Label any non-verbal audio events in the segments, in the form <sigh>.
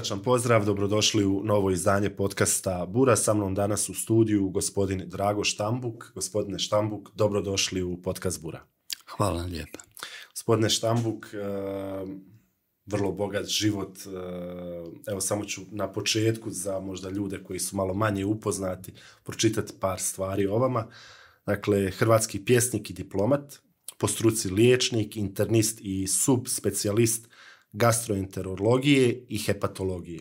Srdačan pozdrav, dobrodošli u novo izdanje podcasta Bura. Sa mnom danas u studiju gospodin Drago Štambuk. Gospodine Štambuk, dobrodošli u podcast Bura. Hvala lijepa. Gospodine Štambuk, eh, vrlo bogat život. Eh, evo samo ću na početku za možda ljude koji su malo manje upoznati pročitati par stvari o vama. Dakle, hrvatski pjesnik i diplomat, po struci liječnik, internist i subspecijalist gastroenterologije i hepatologije.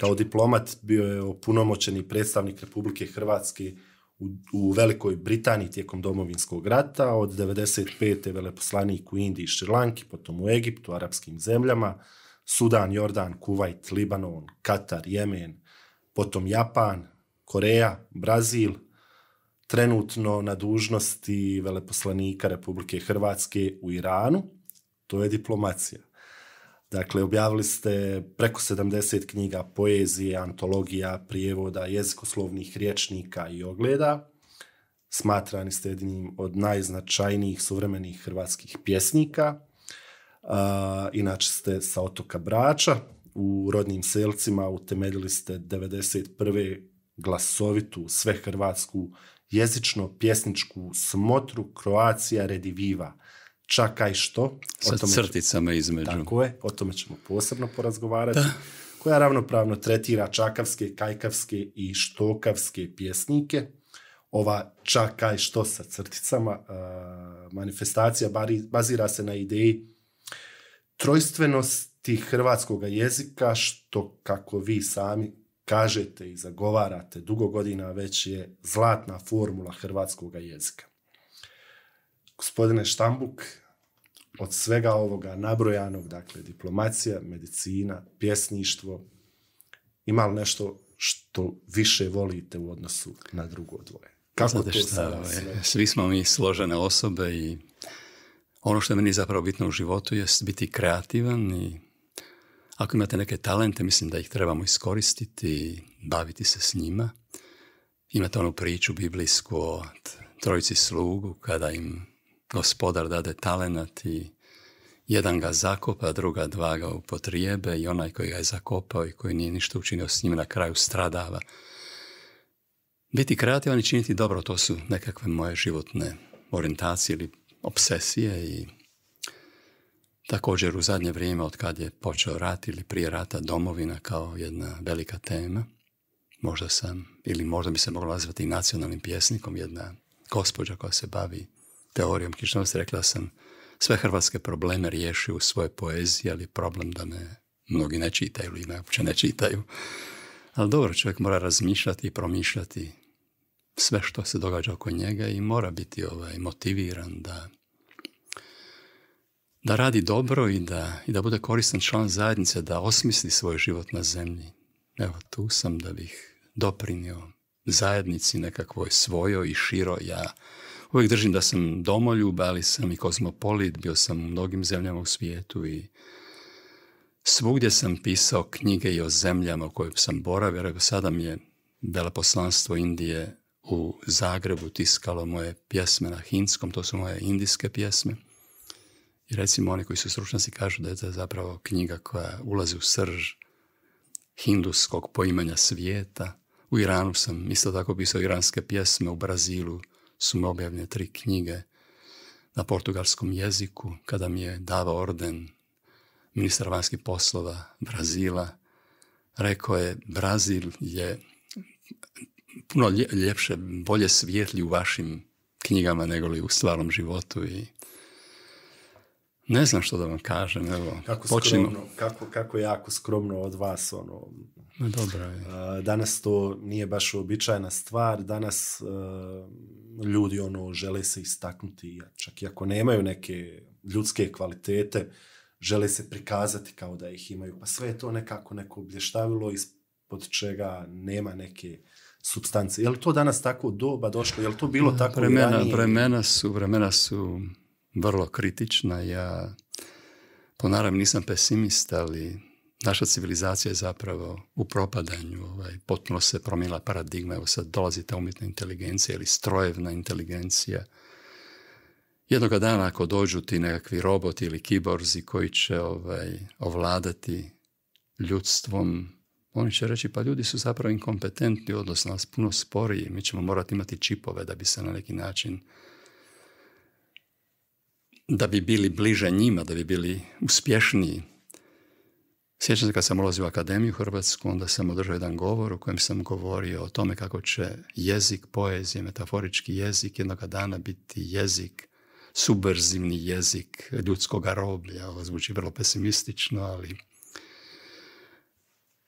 Kao diplomat bio je opunomoćeni predstavnik Republike Hrvatske u, u Velikoj Britaniji tijekom domovinskog rata, od 95. veleposlanik u Indiji i Šrilanki, potom u Egiptu, arapskim zemljama, Sudan, Jordan, Kuvajt, Libanon, Katar, Jemen, potom Japan, Koreja, Brazil, trenutno na dužnosti veleposlanika Republike Hrvatske u Iranu, to je diplomacija. Dakle, objavili ste preko 70 knjiga poezije, antologija, prijevoda, jezikoslovnih riječnika i ogleda. Smatrani ste jednim od najznačajnijih suvremenih hrvatskih pjesnika. inače ste sa otoka Brača. U rodnim selcima utemeljili ste 91. glasovitu svehrvatsku jezično-pjesničku smotru Kroacija Rediviva – čakaj što. Sa crticama ćemo, između. Tako je, o tome ćemo posebno porazgovarati. Koja ravnopravno tretira čakavske, kajkavske i štokavske pjesnike. Ova čakaj što sa crticama manifestacija bazira se na ideji trojstvenosti hrvatskog jezika, što kako vi sami kažete i zagovarate dugo godina već je zlatna formula hrvatskog jezika gospodine Štambuk, od svega ovoga nabrojanog, dakle, diplomacija, medicina, pjesništvo, ima li nešto što više volite u odnosu na drugo dvoje? Kako ovaj, Svi smo mi složene osobe i ono što meni zapravo bitno u životu je biti kreativan i ako imate neke talente, mislim da ih trebamo iskoristiti i baviti se s njima. Imate onu priču biblijsku o trojici slugu, kada im gospodar dade talenat i jedan ga zakopa, druga dva ga upotrijebe i onaj koji ga je zakopao i koji nije ništa učinio s njim na kraju stradava. Biti kreativan i činiti dobro, to su nekakve moje životne orijentacije ili obsesije i također u zadnje vrijeme od kad je počeo rat ili prije rata domovina kao jedna velika tema. Možda sam, ili možda bi se moglo nazvati nacionalnim pjesnikom, jedna gospođa koja se bavi teorijom književnosti rekla sam sve hrvatske probleme riješi u svojoj poeziji, ali problem da ne, mnogi ne čitaju ili ne, uopće ne čitaju. Ali dobro, čovjek mora razmišljati i promišljati sve što se događa oko njega i mora biti ovaj, motiviran da, da radi dobro i da, i da bude koristan član zajednice, da osmisli svoj život na zemlji. Evo, tu sam da bih doprinio zajednici nekakvoj svojoj i široj, ja Uvijek držim da sam domoljub, ali sam i kozmopolit, bio sam u mnogim zemljama u svijetu i svugdje sam pisao knjige i o zemljama u kojoj sam boravio, sada mi je veleposlanstvo Indije u Zagrebu tiskalo moje pjesme na hinskom, to su moje indijske pjesme. I recimo oni koji su stručnjaci kažu da je to zapravo knjiga koja ulazi u srž hinduskog poimanja svijeta. U Iranu sam isto tako pisao iranske pjesme, u Brazilu – su mi objavljene tri knjige na portugalskom jeziku kada mi je davao orden ministar vanjskih poslova Brazila. Rekao je, Brazil je puno ljepše, bolje svijetli u vašim knjigama nego li u stvarnom životu i ne znam što da vam kažem, evo. Kako skromno, kako, kako jako skromno od vas, ono. dobro je. Danas to nije baš uobičajena stvar, danas ljudi, ono, žele se istaknuti, čak i ako nemaju neke ljudske kvalitete, žele se prikazati kao da ih imaju, pa sve je to nekako neko oblještavilo ispod čega nema neke substance. Je li to danas tako doba došlo? Je to bilo tako vremena, Vremena su, vremena su vrlo kritična. Ja ponavljam, pa nisam pesimista, ali naša civilizacija je zapravo u propadanju. Ovaj, potpuno se promijela paradigma. Evo sad dolazi ta umjetna inteligencija ili strojevna inteligencija. Jednoga dana ako dođu ti nekakvi roboti ili kiborzi koji će ovaj, ovladati ljudstvom, oni će reći pa ljudi su zapravo inkompetentni, odnosno nas puno sporiji, mi ćemo morati imati čipove da bi se na neki način da bi bili bliže njima, da bi bili uspješniji. Sjećam se kad sam ulazio u akademiju Hrvatsku, onda sam održao jedan govor u kojem sam govorio o tome kako će jezik poezije, metaforički jezik jednoga dana biti jezik, subverzivni jezik ljudskog roblja. Ovo zvuči vrlo pesimistično, ali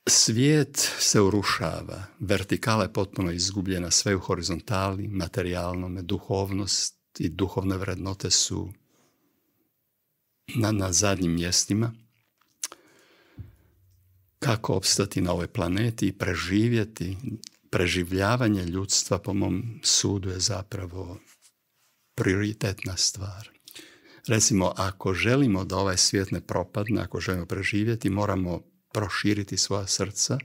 Svijet se urušava, vertikala je potpuno izgubljena, sve u horizontali, materijalnome, duhovnost i duhovne vrednote su na, na zadnjim mjestima, kako opstati na ovoj planeti i preživjeti. Preživljavanje ljudstva, po mom sudu, je zapravo prioritetna stvar. Recimo, ako želimo da ovaj svijet ne propadne, ako želimo preživjeti, moramo proširiti svoja srca,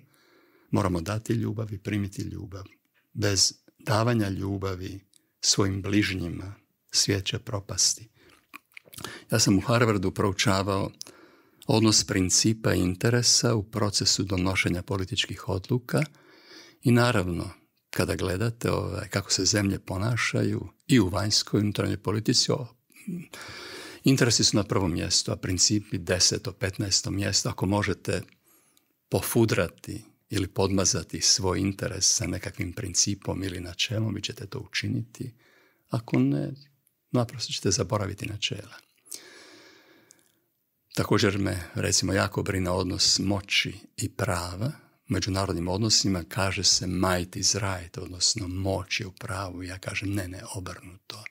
moramo dati ljubav i primiti ljubav. Bez davanja ljubavi svojim bližnjima svijet će propasti. Ja sam u Harvardu proučavao odnos principa i interesa u procesu donošenja političkih odluka i naravno kada gledate ovaj, kako se zemlje ponašaju i u vanjskoj i unutarnjoj politici, interesi su na prvom mjestu, a principi deseto, 15. mjesto. Ako možete pofudrati ili podmazati svoj interes sa nekakvim principom ili načelom, vi ćete to učiniti. Ako ne, naprosto ćete zaboraviti načela. Također me, recimo, jako brine odnos moći i prava. međunarodnim odnosima kaže se might is right, odnosno moć je u pravu. Ja kažem ne, ne, obrnuto.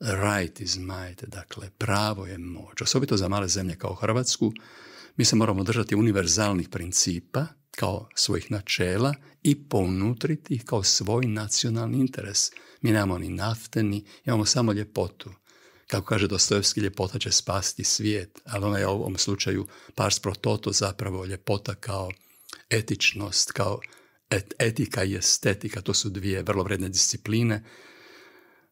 Right is might, dakle pravo je moć. Osobito za male zemlje kao Hrvatsku, mi se moramo držati univerzalnih principa – kao svojih načela i ponutriti ih kao svoj nacionalni interes. Mi nemamo ni nafte, ni imamo samo ljepotu. Kako kaže Dostojevski, ljepota će spasti svijet, ali ona je u ovom slučaju pars pro toto zapravo ljepota kao etičnost, kao etika i estetika. To su dvije vrlo vredne discipline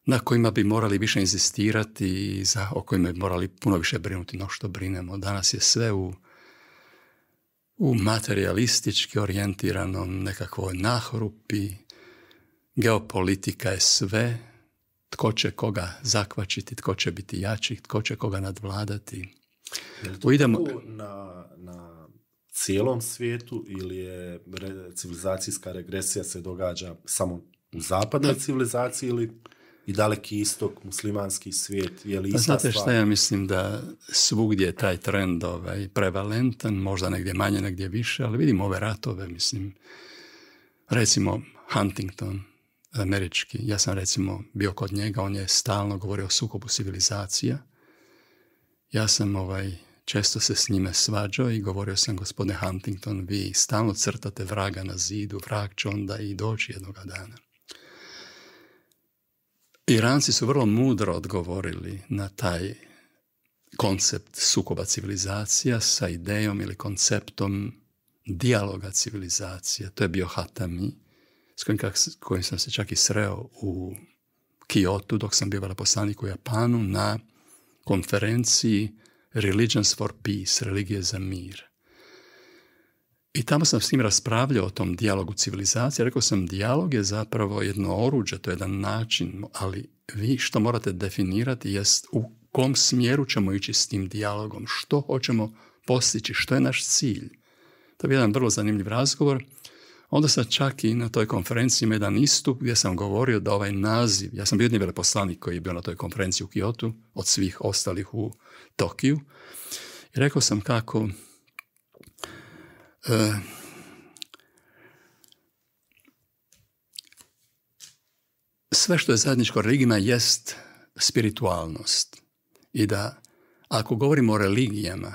na kojima bi morali više inzistirati i za, o kojima bi morali puno više brinuti no što brinemo. Danas je sve u u materialistički orijentiranom nekakvoj nahrupi. Geopolitika je sve. Tko će koga zakvačiti, tko će biti jači, tko će koga nadvladati. Je to idemo... na, na cijelom svijetu ili je civilizacijska regresija se događa samo u zapadnoj civilizaciji ili i daleki istok, muslimanski svijet, je li pa znate šta ja mislim da svugdje je taj trend ovaj, prevalentan, možda negdje manje, negdje više, ali vidimo ove ratove, mislim, recimo Huntington, američki, ja sam recimo bio kod njega, on je stalno govorio o sukobu civilizacija, ja sam ovaj, često se s njime svađao i govorio sam gospodine Huntington, vi stalno crtate vraga na zidu, vrag će onda i doći jednoga dana. Iranci su vrlo mudro odgovorili na taj koncept sukoba civilizacija sa idejom ili konceptom dijaloga civilizacija. To je bio Hatami, s kojim, sam se čak i sreo u Kiotu dok sam bio veleposlanik u Japanu na konferenciji Religions for Peace, religije za mir. I tamo sam s njim raspravljao o tom dijalogu civilizacije. Rekao sam, dijalog je zapravo jedno oruđe, to je jedan način, ali vi što morate definirati jest u kom smjeru ćemo ići s tim dijalogom, što hoćemo postići, što je naš cilj. To je jedan vrlo zanimljiv razgovor. Onda sam čak i na toj konferenciji ima jedan istup gdje sam govorio da ovaj naziv, ja sam bio jedni veleposlanik koji je bio na toj konferenciji u Kiotu od svih ostalih u Tokiju, i rekao sam kako E, sve što je zajedničko religijima jest spiritualnost. I da ako govorimo o religijama,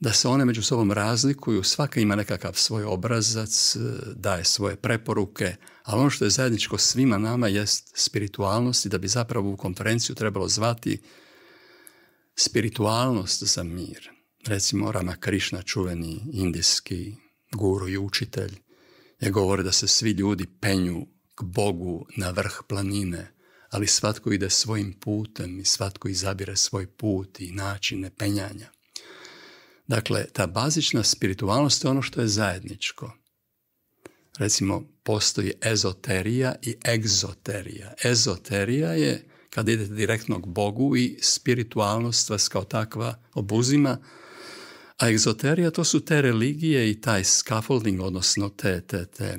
da se one među sobom razlikuju, svaka ima nekakav svoj obrazac, daje svoje preporuke, ali ono što je zajedničko svima nama jest spiritualnost i da bi zapravo u konferenciju trebalo zvati spiritualnost za mir recimo krišna čuveni indijski guru i učitelj, je govore da se svi ljudi penju k Bogu na vrh planine, ali svatko ide svojim putem i svatko izabire svoj put i načine penjanja. Dakle, ta bazična spiritualnost je ono što je zajedničko. Recimo, postoji ezoterija i egzoterija. Ezoterija je kad idete direktno k Bogu i spiritualnost vas kao takva obuzima, a egzoterija to su te religije i taj scaffolding, odnosno te, te, te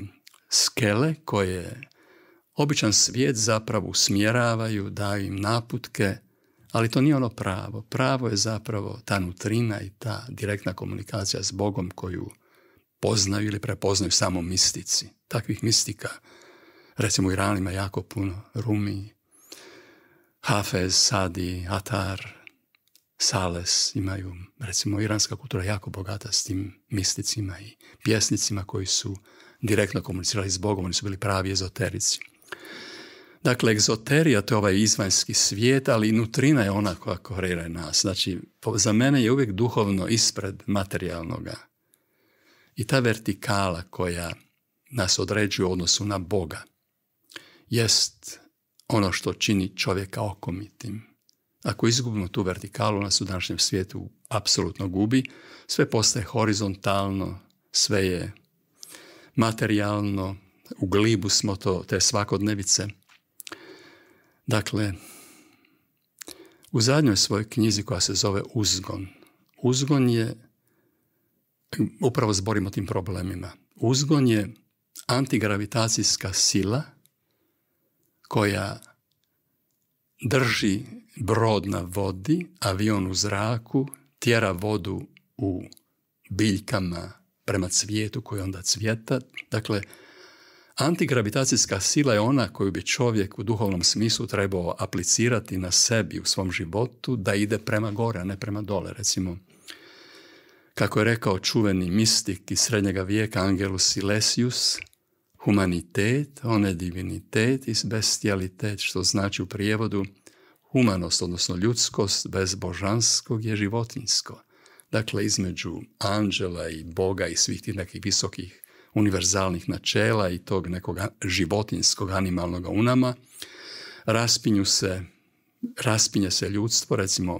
skele koje običan svijet zapravo usmjeravaju, daju im naputke, ali to nije ono pravo. Pravo je zapravo ta nutrina i ta direktna komunikacija s Bogom koju poznaju ili prepoznaju samo mistici. Takvih mistika, recimo u Iranima jako puno, Rumi, Hafez, Sadi, Atar, sales imaju, recimo iranska kultura jako bogata s tim misticima i pjesnicima koji su direktno komunicirali s Bogom, oni su bili pravi ezoterici. Dakle, egzoterija to je ovaj izvanjski svijet, ali i nutrina je ona koja korira nas. Znači, za mene je uvijek duhovno ispred materijalnoga. I ta vertikala koja nas određuje u odnosu na Boga jest ono što čini čovjeka okomitim, ako izgubimo tu vertikalu, nas u današnjem svijetu apsolutno gubi. Sve postaje horizontalno, sve je materijalno, u glibu smo to, te svakodnevice. Dakle, u zadnjoj svojoj knjizi koja se zove Uzgon, uzgon je, upravo zborimo tim problemima, uzgon je antigravitacijska sila koja drži brod na vodi, avion u zraku, tjera vodu u biljkama prema cvijetu koji onda cvjeta. Dakle, antigravitacijska sila je ona koju bi čovjek u duhovnom smislu trebao aplicirati na sebi u svom životu da ide prema gore, a ne prema dole. Recimo, kako je rekao čuveni mistik iz srednjega vijeka Angelus Silesius, humanitet, on je divinitet i bestialitet, što znači u prijevodu – Humanost, odnosno ljudskost, bez božanskog je životinsko. Dakle, između anđela i Boga i svih tih nekih visokih univerzalnih načela i tog nekog životinskog animalnog unama, nama, raspinju se, raspinje se ljudstvo, recimo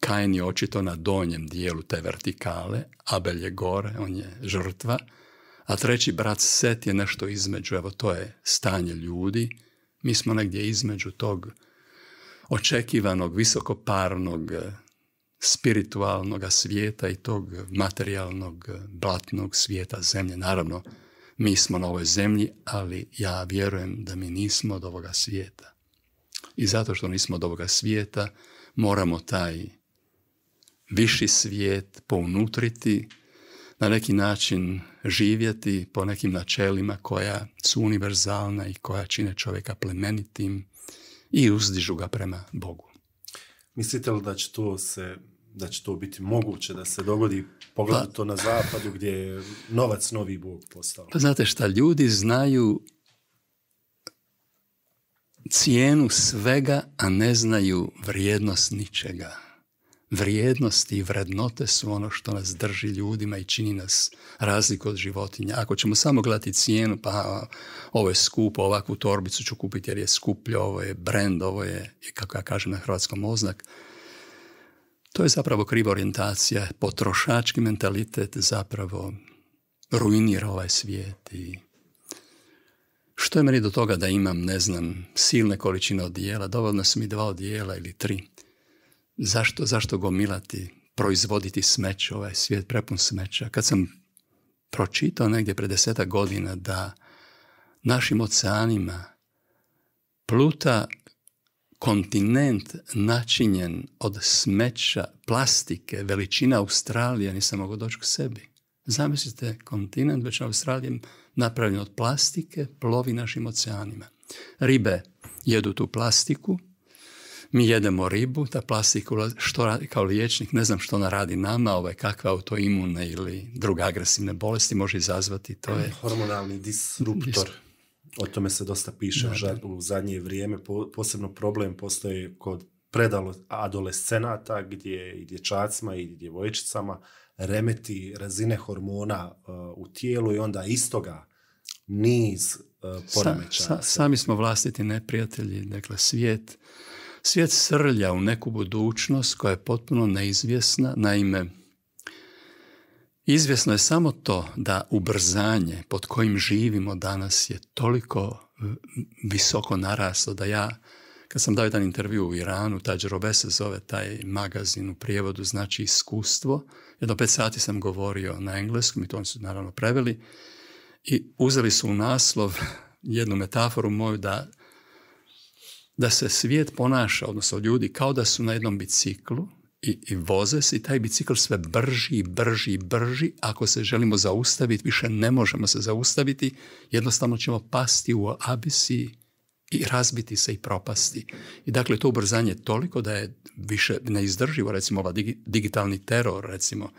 Kain je očito na donjem dijelu te vertikale, Abel je gore, on je žrtva, a treći brat Set je nešto između, evo to je stanje ljudi, mi smo negdje između tog očekivanog, visokoparnog, eh, spiritualnog svijeta i tog materijalnog, eh, blatnog svijeta zemlje. Naravno, mi smo na ovoj zemlji, ali ja vjerujem da mi nismo od ovoga svijeta. I zato što nismo od ovoga svijeta, moramo taj viši svijet pounutriti, na neki način živjeti po nekim načelima koja su univerzalna i koja čine čovjeka plemenitim, i uzdižu ga prema Bogu. Mislite li da će to se da će to biti moguće da se dogodi pogledajte pa- na zapadu gdje je novac novi bog postao. Pa znate šta, ljudi znaju cijenu svega, a ne znaju vrijednost ničega vrijednosti i vrednote su ono što nas drži ljudima i čini nas razliku od životinja. Ako ćemo samo gledati cijenu, pa ovo je skupo, ovakvu torbicu ću kupiti jer je skuplja, ovo je brend, ovo je, kako ja kažem na hrvatskom oznak, to je zapravo kriva orijentacija. Potrošački mentalitet zapravo ruinira ovaj svijet i što je meni do toga da imam, ne znam, silne količine odijela? Dovoljno su mi dva od dijela ili tri. Zašto, zašto gomilati, proizvoditi smeće, ovaj svijet prepun smeća? Kad sam pročitao negdje pred deseta godina da našim oceanima pluta kontinent načinjen od smeća, plastike, veličina Australije, nisam mogao doći k sebi. Zamislite, kontinent već Australije napravljen od plastike, plovi našim oceanima. Ribe jedu tu plastiku, mi jedemo ribu, ta plastika što radi, kao liječnik, ne znam što ona radi nama, ove ovaj, kakve autoimune ili druga agresivne bolesti može izazvati, to je... Hormonalni disruptor. O tome se dosta piše da, u zadnje vrijeme, posebno problem postoji kod predalo adolescenata gdje i dječacima i djevojčicama remeti razine hormona uh, u tijelu i onda istoga niz uh, poremećaja. sami smo vlastiti neprijatelji, dakle svijet Svijet srlja u neku budućnost koja je potpuno neizvjesna, naime, izvjesno je samo to da ubrzanje pod kojim živimo danas je toliko visoko naraslo da ja, kad sam dao jedan intervju u Iranu, džerobe se zove taj magazin u prijevodu, znači iskustvo, jedno pet sati sam govorio na engleskom i to oni su naravno preveli i uzeli su u naslov jednu metaforu moju da da se svijet ponaša, odnosno ljudi, kao da su na jednom biciklu i, i voze se i taj bicikl sve brži, brži, brži. Ako se želimo zaustaviti, više ne možemo se zaustaviti, jednostavno ćemo pasti u abisi i razbiti se i propasti. I dakle, to ubrzanje toliko da je više neizdrživo, recimo, ovaj digitalni teror, recimo,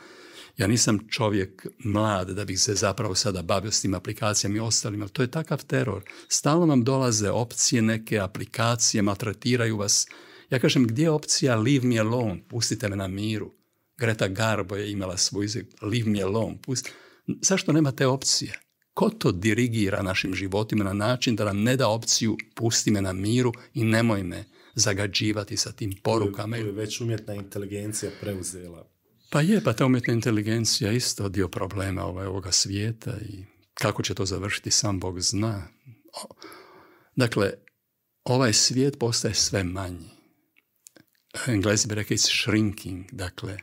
ja nisam čovjek mlad da bih se zapravo sada bavio s tim aplikacijama i ostalim, ali to je takav teror. Stalno vam dolaze opcije, neke aplikacije, maltretiraju vas. Ja kažem, gdje je opcija leave me alone, pustite me na miru. Greta Garbo je imala svoj izvijek, leave me alone, pusti. Zašto nema te opcije? Ko to dirigira našim životima na način da nam ne da opciju pusti me na miru i nemoj me zagađivati sa tim porukama? je već umjetna inteligencija preuzela pa je, pa ta umjetna inteligencija je isto dio problema ovaj, ovoga svijeta i kako će to završiti sam Bog zna. Dakle, ovaj svijet postaje sve manji. Englezi bi rekli shrinking, dakle,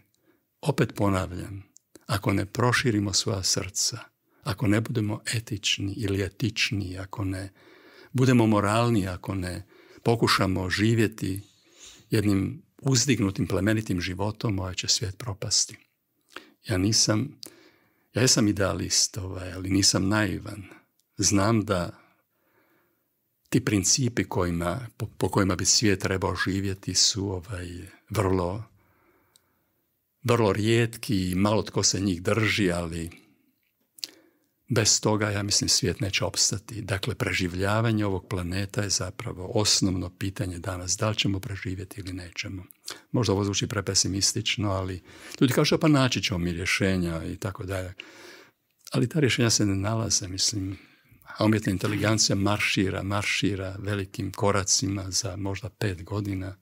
opet ponavljam, ako ne proširimo svoja srca, ako ne budemo etični ili etični, ako ne budemo moralni, ako ne pokušamo živjeti jednim uzdignutim plemenitim životom ovaj će svijet propasti. Ja nisam, ja jesam idealist, ovaj, ali nisam naivan. Znam da ti principi kojima, po, kojima bi svijet trebao živjeti su ovaj, vrlo, vrlo rijetki i malo tko se njih drži, ali Bez toga, ja mislim, svijet neće opstati. Dakle, preživljavanje ovog planeta je zapravo osnovno pitanje danas. Da li ćemo preživjeti ili nećemo? Možda ovo zvuči prepesimistično, ali ljudi kažu pa naći ćemo mi rješenja i tako dalje. Ali ta rješenja se ne nalaze, mislim. A umjetna inteligencija maršira, maršira velikim koracima za možda pet godina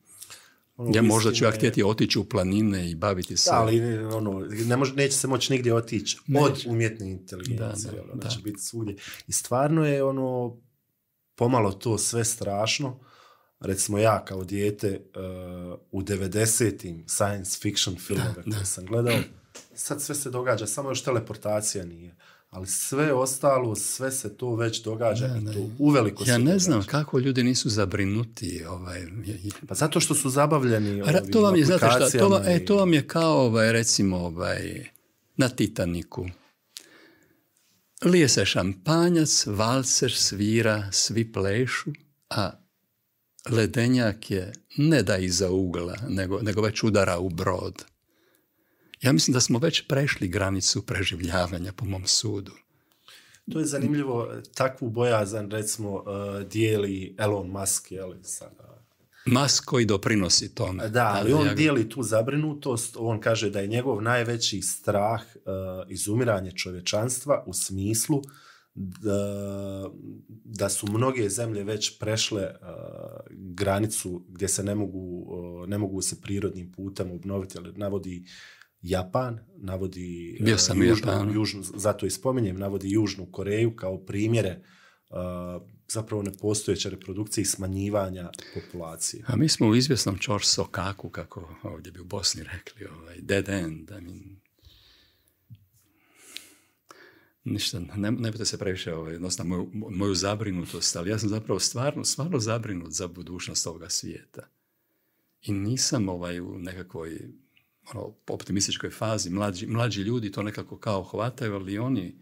ono, ja možda ću ja htjeti otići u planine i baviti se. Da, ali ono, ne može, neće se moći nigdje otići od umjetne inteligencije. Da, ono, biti svugdje. I stvarno je ono pomalo to sve strašno. Recimo ja kao dijete e, u 90 science fiction filmove koje sam gledao, sad sve se događa, samo još teleportacija nije ali sve ostalo, sve se to već događa ne, i uveliko Ja ne znam kako ljudi nisu zabrinuti. Ovaj, pa zato što su zabavljeni to vam je, to, e, to vam je kao ovaj, recimo ovaj, na Titaniku. Lije se šampanjac, valcer svira, svi plešu, a ledenjak je ne da iza ugla, nego, nego već udara u brod. Ja mislim da smo već prešli granicu preživljavanja po mom sudu. To je zanimljivo, e, takvu bojazan recimo e, dijeli Elon Musk, jel, sa Mas koji doprinosi tome. Da, ali on dijeli tu zabrinutost, on kaže da je njegov najveći strah e, izumiranje čovječanstva u smislu da, su mnoge zemlje već prešle granicu gdje se ne mogu, ne mogu se prirodnim putem obnoviti, ali navodi Japan, navodi e, sam južnu, zato i spominjem, navodi Južnu Koreju kao primjere e, zapravo nepostojeće reprodukcije i smanjivanja populacije. A mi smo u izvjesnom sokaku, kako ovdje bi u Bosni rekli, ovaj, dead end, I mean, Ništa, ne, ne se previše ovaj, moju, moju zabrinutost, ali ja sam zapravo stvarno, stvarno zabrinut za budućnost ovoga svijeta. I nisam ovaj u nekakvoj ono, optimističkoj fazi, mlađi, mlađi ljudi to nekako kao hvataju, ali oni,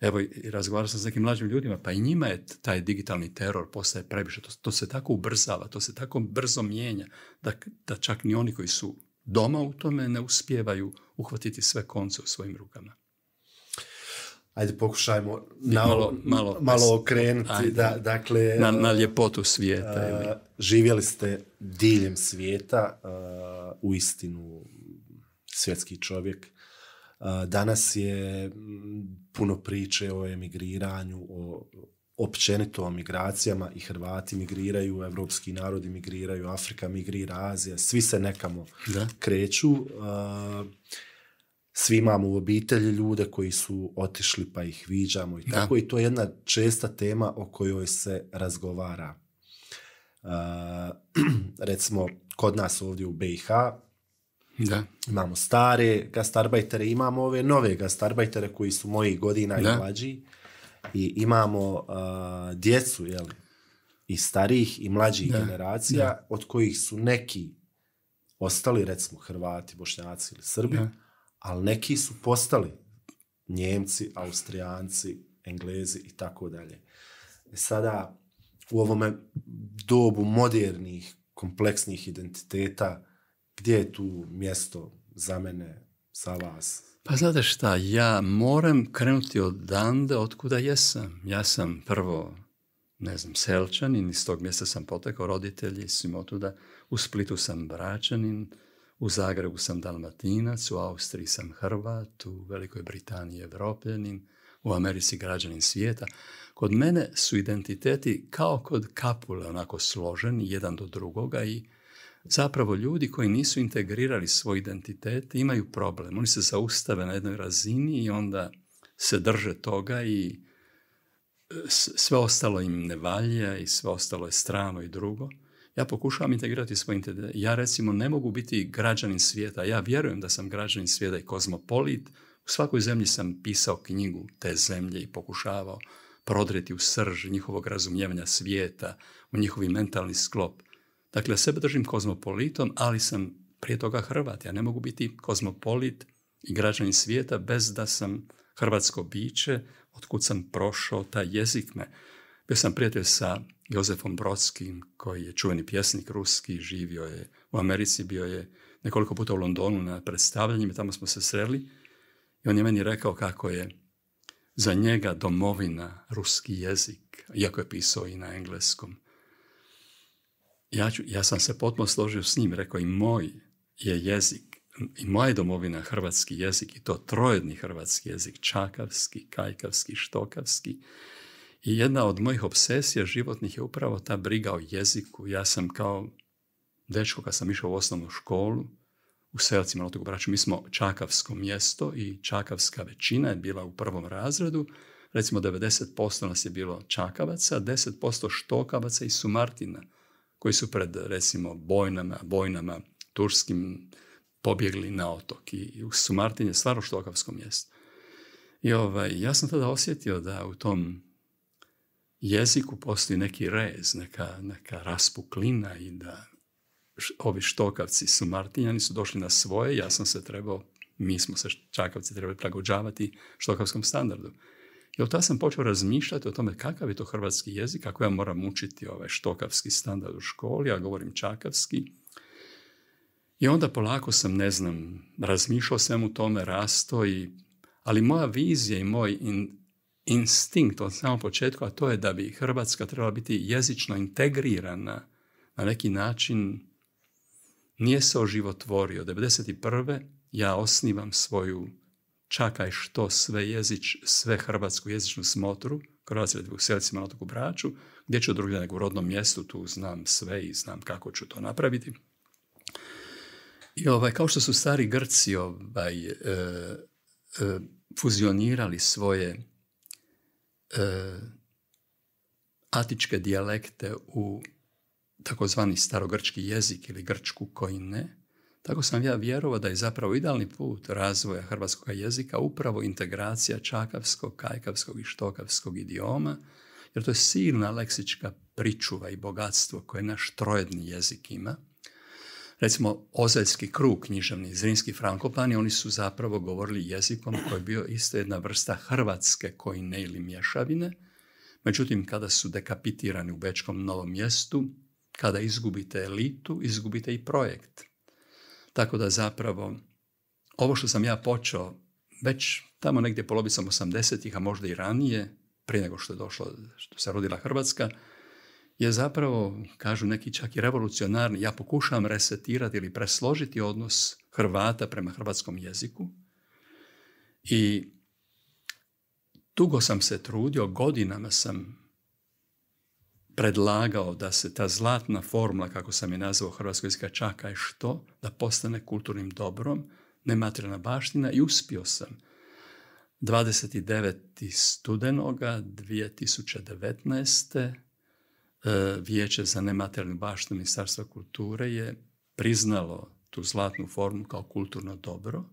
evo, razgovarao sam s nekim mlađim ljudima, pa i njima je taj digitalni teror postaje previše, to, to se tako ubrzava, to se tako brzo mijenja, da, da čak ni oni koji su doma u tome ne uspijevaju uhvatiti sve konce u svojim rukama ajde pokušajmo na, malo, malo, okrenuti. Da, dakle, na, na ljepotu svijeta. živjeli ste diljem svijeta, u istinu svjetski čovjek. Danas je puno priče o emigriranju, o općenito o migracijama i Hrvati migriraju, evropski narodi migriraju, Afrika migrira, Azija, svi se nekamo kreću. Svi imamo u obitelji ljude koji su otišli pa ih viđamo i tako i to je jedna česta tema o kojoj se razgovara. <clears throat> Recimo, kod nas ovdje u BiH da. Imamo stare gastarbajtere, imamo ove nove gastarbajtere koji su mojih godina i mlađi. I imamo uh, djecu, jel, i starijih i mlađih generacija, od kojih su neki ostali, recimo Hrvati, Bošnjaci ili Srbi, ali neki su postali Njemci, Austrijanci, Englezi i tako dalje. E sada u ovome dobu modernih, kompleksnih identiteta, gdje je tu mjesto za mene, za vas? Pa znate šta, ja moram krenuti od danda od kuda jesam. Ja sam prvo, ne znam, selčanin, iz tog mjesta sam potekao, roditelji od tuda. u Splitu sam bračanin, u Zagrebu sam dalmatinac, u Austriji sam Hrvat, u Velikoj Britaniji evropljanin, u Americi građanin svijeta. Kod mene su identiteti kao kod kapule, onako složeni jedan do drugoga i zapravo ljudi koji nisu integrirali svoj identitet imaju problem. Oni se zaustave na jednoj razini i onda se drže toga i e, sve ostalo im ne valja i sve ostalo je strano i drugo. Ja pokušavam integrirati svoj identitet. Ja recimo ne mogu biti građanin svijeta. Ja vjerujem da sam građanin svijeta i kozmopolit. U svakoj zemlji sam pisao knjigu te zemlje i pokušavao prodreti u srž njihovog razumijevanja svijeta, u njihovi mentalni sklop. Dakle, sebe držim kozmopolitom, ali sam prije toga Hrvat. Ja ne mogu biti kozmopolit i građanin svijeta bez da sam hrvatsko biće, otkud sam prošao, taj jezik me. Bio sam prijatelj sa Jozefom Brodskim, koji je čuveni pjesnik ruski, živio je u Americi, bio je nekoliko puta u Londonu na predstavljanjima, tamo smo se sreli i on je meni rekao kako je za njega domovina ruski jezik, iako je pisao i na engleskom. Ja, ja sam se potpuno složio s njim, rekao i moj je jezik, i moja je domovina hrvatski jezik, i to trojedni hrvatski jezik, čakavski, kajkavski, štokavski. I jedna od mojih obsesija životnih je upravo ta briga o jeziku. Ja sam kao dečko kad sam išao u osnovnu školu, u selcima na otoku mi smo čakavsko mjesto i čakavska većina je bila u prvom razredu. Recimo 90% nas je bilo čakavaca, 10% štokavaca i sumartina koji su pred recimo bojnama, bojnama turskim pobjegli na otok i Sumartin je stvarno štokavsko mjesto. I ovaj, ja sam tada osjetio da u tom jeziku postoji neki rez, neka, neka raspuklina i da ovi štokavci su martinjani su došli na svoje, ja sam se trebao, mi smo se čakavci trebali prilagođavati štokavskom standardu. I od tada sam počeo razmišljati o tome kakav je to hrvatski jezik, kako ja moram učiti ovaj štokavski standard u školi, ja govorim čakavski. I onda polako sam, ne znam, razmišljao sam u tome, rasto i, ali moja vizija i moj instinkt od samog početka, a to je da bi Hrvatska trebala biti jezično integrirana na neki način, nije se oživotvorio. 1991. ja osnivam svoju čakaj što sve jezič, sve hrvatsku jezičnu smotru, Hrvatske u selcima na otoku Braču, gdje ću drugdje nego u rodnom mjestu, tu znam sve i znam kako ću to napraviti. I ovaj, kao što su stari Grci ovaj, e, e, fuzionirali svoje e, atičke dijalekte u takozvani starogrčki jezik ili grčku ne? Tako sam ja vjerovao da je zapravo idealni put razvoja hrvatskog jezika upravo integracija čakavskog, kajkavskog i štokavskog idioma, jer to je silna leksička pričuva i bogatstvo koje naš trojedni jezik ima. Recimo, ozeljski krug književni, Zrinski Frankopani, oni su zapravo govorili jezikom koji je bio isto jedna vrsta hrvatske koji ne ili mješavine. Međutim, kada su dekapitirani u Bečkom novom mjestu, kada izgubite elitu, izgubite i projekt – tako da zapravo ovo što sam ja počeo već tamo negdje polovicom 80-ih, a možda i ranije, prije nego što je došlo, što se rodila Hrvatska, je zapravo, kažu neki čak i revolucionarni, ja pokušavam resetirati ili presložiti odnos Hrvata prema hrvatskom jeziku. I dugo sam se trudio, godinama sam predlagao da se ta zlatna formula, kako sam je nazvao hrvatskoj čaka je što? Da postane kulturnim dobrom, nematerijalna baština i uspio sam. 29. studenoga 2019. E, Vijeće za nematerijalnu baštinu Ministarstva kulture je priznalo tu zlatnu formu kao kulturno dobro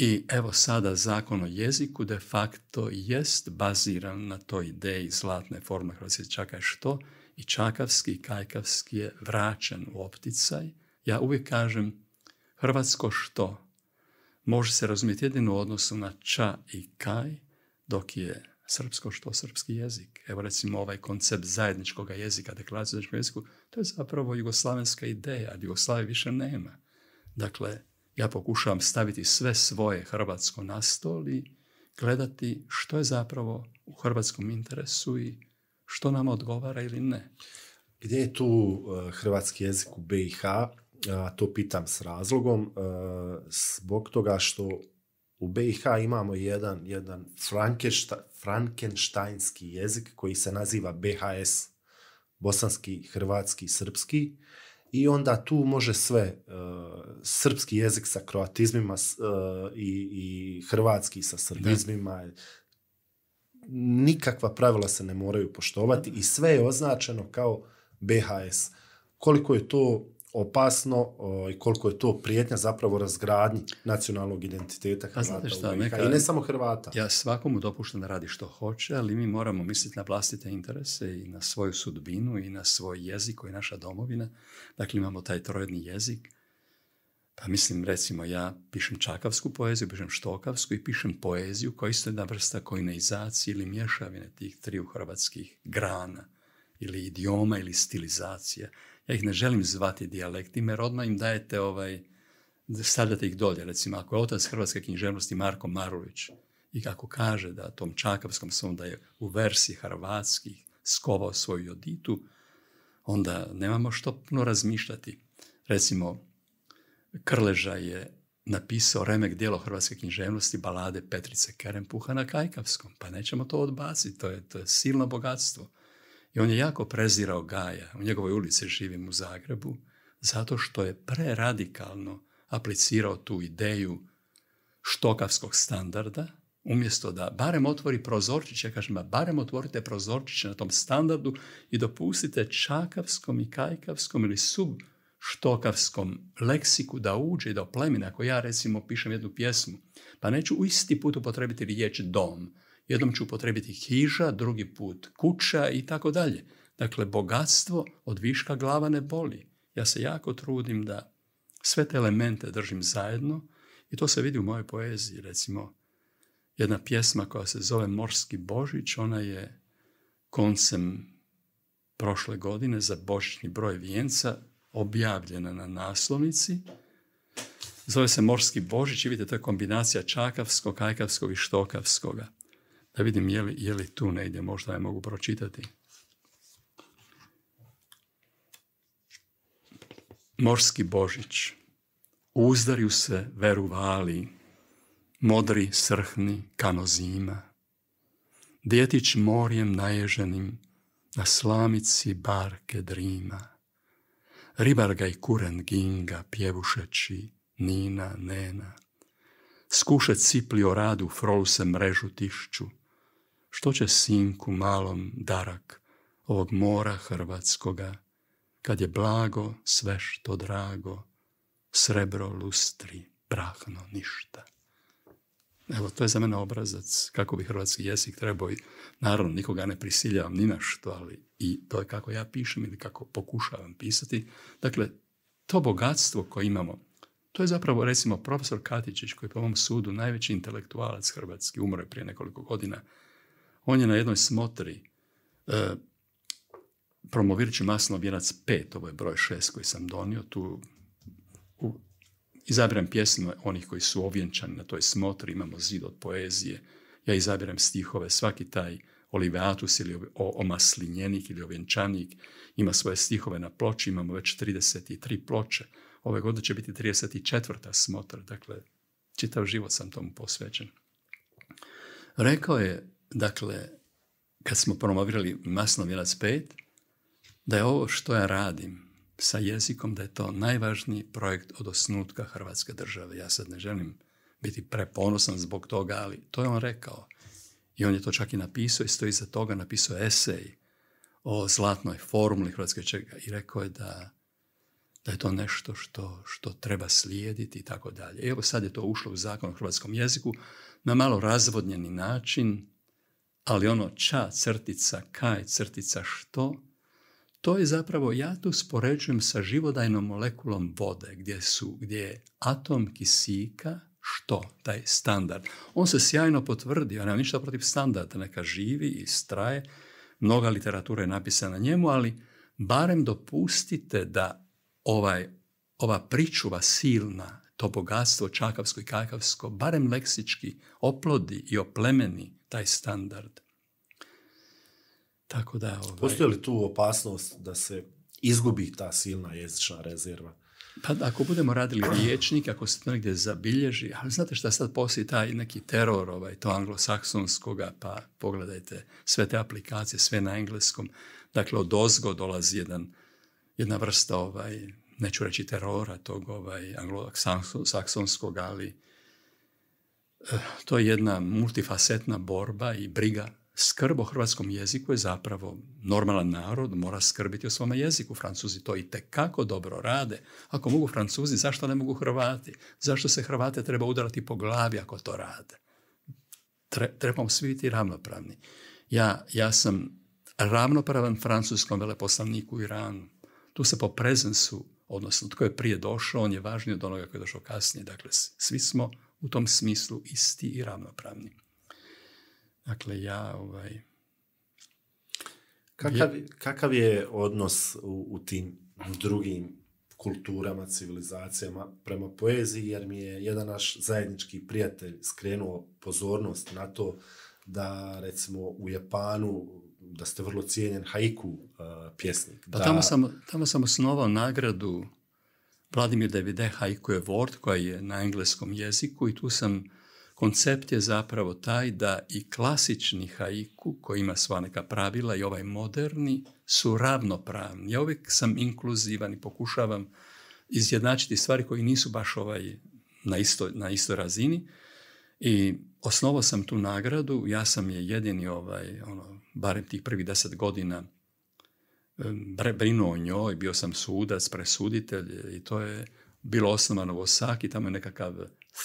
i evo sada zakon o jeziku de facto jest baziran na toj ideji zlatne forme hrvatske čaka što i čakavski i kajkavski je vraćen u opticaj. Ja uvijek kažem hrvatsko što može se razumjeti jedino u odnosu na ča i kaj dok je srpsko što srpski jezik. Evo recimo ovaj koncept zajedničkog jezika, deklaracija zajedničkog jeziku, to je zapravo jugoslavenska ideja, ali Jugoslavije više nema. Dakle, ja pokušavam staviti sve svoje hrvatsko na stol i gledati što je zapravo u hrvatskom interesu i što nam odgovara ili ne. Gdje je tu e, hrvatski jezik u BiH? E, to pitam s razlogom. E, zbog toga što u BiH imamo jedan, jedan Frankensteinski jezik koji se naziva BHS, bosanski, hrvatski, srpski i onda tu može sve e, srpski jezik sa kroatizmima e, i, i hrvatski sa srbizmima nikakva pravila se ne moraju poštovati i sve je označeno kao BHS koliko je to opasno i ovaj, koliko je to prijetnja zapravo razgradnji nacionalnog identiteta Hrvata šta, Neka, I ne samo Hrvata. Ja svakomu dopuštam da radi što hoće, ali mi moramo misliti na vlastite interese i na svoju sudbinu i na svoj jezik koji je naša domovina. Dakle, imamo taj trojedni jezik. Pa mislim, recimo, ja pišem čakavsku poeziju, pišem štokavsku i pišem poeziju koja je isto jedna vrsta koineizacije ili mješavine tih triju hrvatskih grana ili idioma ili stilizacija ja ih ne želim zvati dijalektima jer odmah im dajete ovaj, stavljate ih dolje. Recimo, ako je otac hrvatske književnosti Marko Marulić i kako kaže da tom Čakavskom svom da je u versi hrvatskih skovao svoju joditu, onda nemamo što puno razmišljati. Recimo, Krleža je napisao remek dijelo hrvatske književnosti balade Petrice kerempuha na Kajkavskom. Pa nećemo to odbaciti, to je, to je silno bogatstvo. I on je jako prezirao Gaja. U njegovoj ulici živim u Zagrebu zato što je preradikalno aplicirao tu ideju štokavskog standarda, umjesto da barem otvori prozorčić, ja kažem, barem otvorite prozorčić na tom standardu i dopustite čakavskom i kajkavskom ili sub štokavskom leksiku da uđe i da oplemine. Ako ja recimo pišem jednu pjesmu, pa neću u isti put upotrebiti riječ dom, jednom ću upotrebiti hiža, drugi put kuća i tako dalje. Dakle, bogatstvo od viška glava ne boli. Ja se jako trudim da sve te elemente držim zajedno i to se vidi u mojoj poeziji. Recimo, jedna pjesma koja se zove Morski Božić, ona je koncem prošle godine za božićni broj vijenca objavljena na naslovnici. Zove se Morski Božić i vidite, to je kombinacija čakavskog, kajkavskog i štokavskoga. Da vidim je li, je li tu negdje, možda je mogu pročitati. Morski Božić, uzdarju se veru vali, modri srhni kanozima. Djetić morjem naježenim, na slamici barke drima. Ribar ga i kuren ginga pjevušeći nina nena. Skuše cipli o radu frolu se mrežu tišću što će sinku malom darak ovog mora hrvatskoga, kad je blago sve što drago, srebro lustri, prahno ništa. Evo, to je za mene obrazac kako bi hrvatski jezik trebao naravno nikoga ne prisiljavam ni na što, ali i to je kako ja pišem ili kako pokušavam pisati. Dakle, to bogatstvo koje imamo, to je zapravo recimo profesor Katičić koji je po mom sudu najveći intelektualac hrvatski, umro je prije nekoliko godina, on je na jednoj smotri e, promovirajući masno vjerac 5, ovo je broj šest koji sam donio, tu u, izabirem pjesme onih koji su ovjenčani na toj smotri, imamo zid od poezije, ja izabiram stihove, svaki taj oliveatus ili omaslinjenik ili ovjenčanik ima svoje stihove na ploči, imamo već 33 ploče, ove godine će biti 34. smotra, dakle čitav život sam tomu posvećen. Rekao je dakle, kad smo promovirali Masnovjelac 5, da je ovo što ja radim sa jezikom, da je to najvažniji projekt od osnutka Hrvatske države. Ja sad ne želim biti preponosan zbog toga, ali to je on rekao. I on je to čak i napisao i stoji iza toga, napisao esej o zlatnoj formuli Hrvatske čega i rekao je da, da je to nešto što, što treba slijediti i tako dalje. Evo sad je to ušlo u zakon o hrvatskom jeziku na malo razvodnjeni način, ali ono ča crtica, kaj crtica što, to je zapravo, ja to spoređujem sa živodajnom molekulom vode, gdje, su, gdje je atom kisika što, taj standard. On se sjajno potvrdio, nema ništa protiv standarda, neka živi i straje, mnoga literatura je napisana njemu, ali barem dopustite da ovaj, ova pričuva silna to bogatstvo čakavsko i kakavsko, barem leksički, oplodi i oplemeni taj standard. Tako da... Ovaj... Postoji li tu opasnost da se izgubi ta silna jezična rezerva? Pa ako budemo radili riječnik, ako se to negdje zabilježi, ali znate šta sad postoji taj neki teror ovaj, to anglosaksonskoga, pa pogledajte sve te aplikacije, sve na engleskom. Dakle, od ozgo dolazi jedan, jedna vrsta ovaj, neću reći terora tog ovaj, anglosaksonskog, ali eh, to je jedna multifacetna borba i briga. Skrb o hrvatskom jeziku je zapravo normalan narod, mora skrbiti o svome jeziku. Francuzi to i tekako dobro rade. Ako mogu Francuzi, zašto ne mogu Hrvati? Zašto se Hrvate treba udarati po glavi ako to rade? trebamo svi biti ravnopravni. Ja, ja sam ravnopravan francuskom veleposlaniku u Iranu. Tu se po prezensu odnosno tko je prije došao, on je važniji od onoga koji je došao kasnije. Dakle, svi smo u tom smislu isti i ravnopravni. Dakle, ja ovaj... Kakav, kakav je odnos u, u tim drugim kulturama, civilizacijama prema poeziji, jer mi je jedan naš zajednički prijatelj skrenuo pozornost na to da recimo u Japanu da ste vrlo cijenjen haiku uh, pjesnik. Pa tamo sam, tamo sam osnovao nagradu Vladimir Davide Haiku Award koja je na engleskom jeziku i tu sam koncept je zapravo taj da i klasični haiku koji ima sva neka pravila i ovaj moderni su ravnopravni. Ja uvijek sam inkluzivan i pokušavam izjednačiti stvari koji nisu baš ovaj na, isto, na istoj razini. I osnovao sam tu nagradu, ja sam je jedini, ovaj, ono, barem tih prvih deset godina, brinuo o njoj, bio sam sudac, presuditelj i to je bilo osnovano u Osaki, tamo je nekakav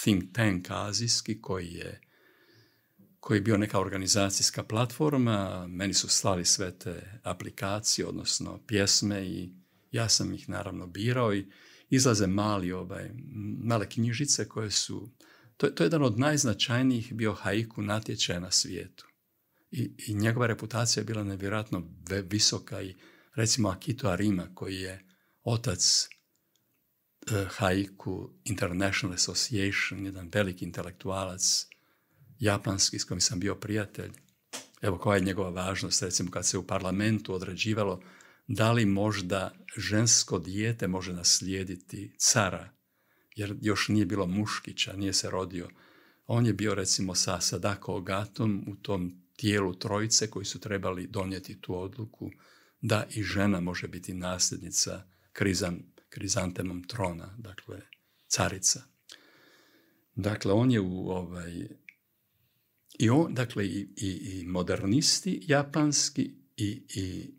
think tank azijski koji je koji je bio neka organizacijska platforma, meni su slali sve te aplikacije, odnosno pjesme i ja sam ih naravno birao i izlaze mali, ovaj, male knjižice koje su to, to je jedan od najznačajnijih bio haiku natječaja na svijetu. I, I, njegova reputacija je bila nevjerojatno visoka i recimo Akito Arima koji je otac e, Haiku International Association, jedan veliki intelektualac japanski s kojim sam bio prijatelj. Evo koja je njegova važnost, recimo kad se u parlamentu određivalo da li možda žensko dijete može naslijediti cara jer još nije bilo muškića, nije se rodio. On je bio recimo sa Sadako Ogatom u tom tijelu trojice koji su trebali donijeti tu odluku da i žena može biti nasljednica krizan, krizantemom trona, dakle carica. Dakle, on je u ovaj, i on, dakle, i, i, modernisti japanski i,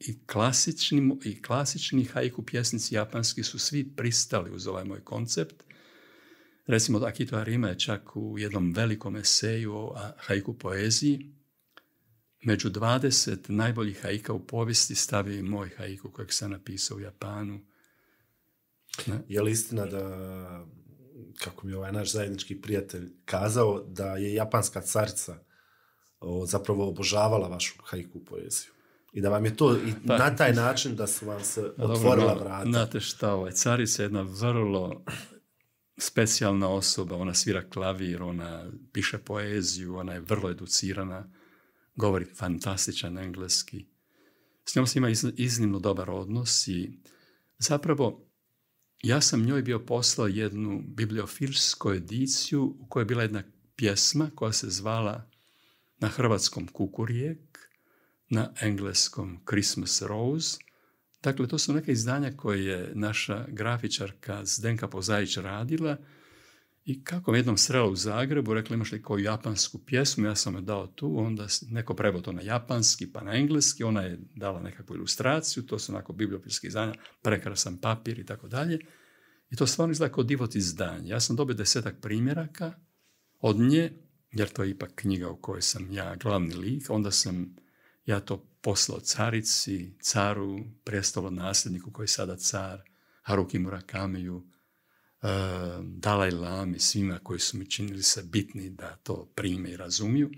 i, klasični, i klasični haiku pjesnici japanski su svi pristali uz ovaj moj koncept Recimo, Akito Arima je čak u jednom velikom eseju o haiku poeziji među 20 najboljih haika u povijesti stavio i moj haiku kojeg sam napisao u Japanu. Ne? Je li istina da, kako mi ovaj naš zajednički prijatelj kazao, da je japanska carica zapravo obožavala vašu haiku poeziju? I da vam je to i pa. na taj način da su vam se pa otvorila vrata. Znate šta, ovaj, carica je jedna vrlo specijalna osoba, ona svira klavir, ona piše poeziju, ona je vrlo educirana, govori fantastičan engleski. S njom se ima iznimno dobar odnos i zapravo ja sam njoj bio poslao jednu bibliofilsku ediciju u kojoj je bila jedna pjesma koja se zvala na hrvatskom Kukurijek, na engleskom Christmas Rose, Dakle, to su neke izdanja koje je naša grafičarka Zdenka Pozajić radila i kako je jednom srela u Zagrebu, rekla imaš li koju japansku pjesmu, ja sam je dao tu, onda neko preveo to na japanski pa na engleski, ona je dala nekakvu ilustraciju, to su onako bibliopilski izdanja, prekrasan papir i tako dalje. I to stvarno izgleda kao divot izdanje. Ja sam dobio desetak primjeraka od nje, jer to je ipak knjiga u kojoj sam ja glavni lik, onda sam ja to poslao carici, caru, prestolo nasljedniku koji je sada car, Haruki Murakamiju, uh, eh, Dalaj Lami, svima koji su mi činili se bitni da to prime i razumiju.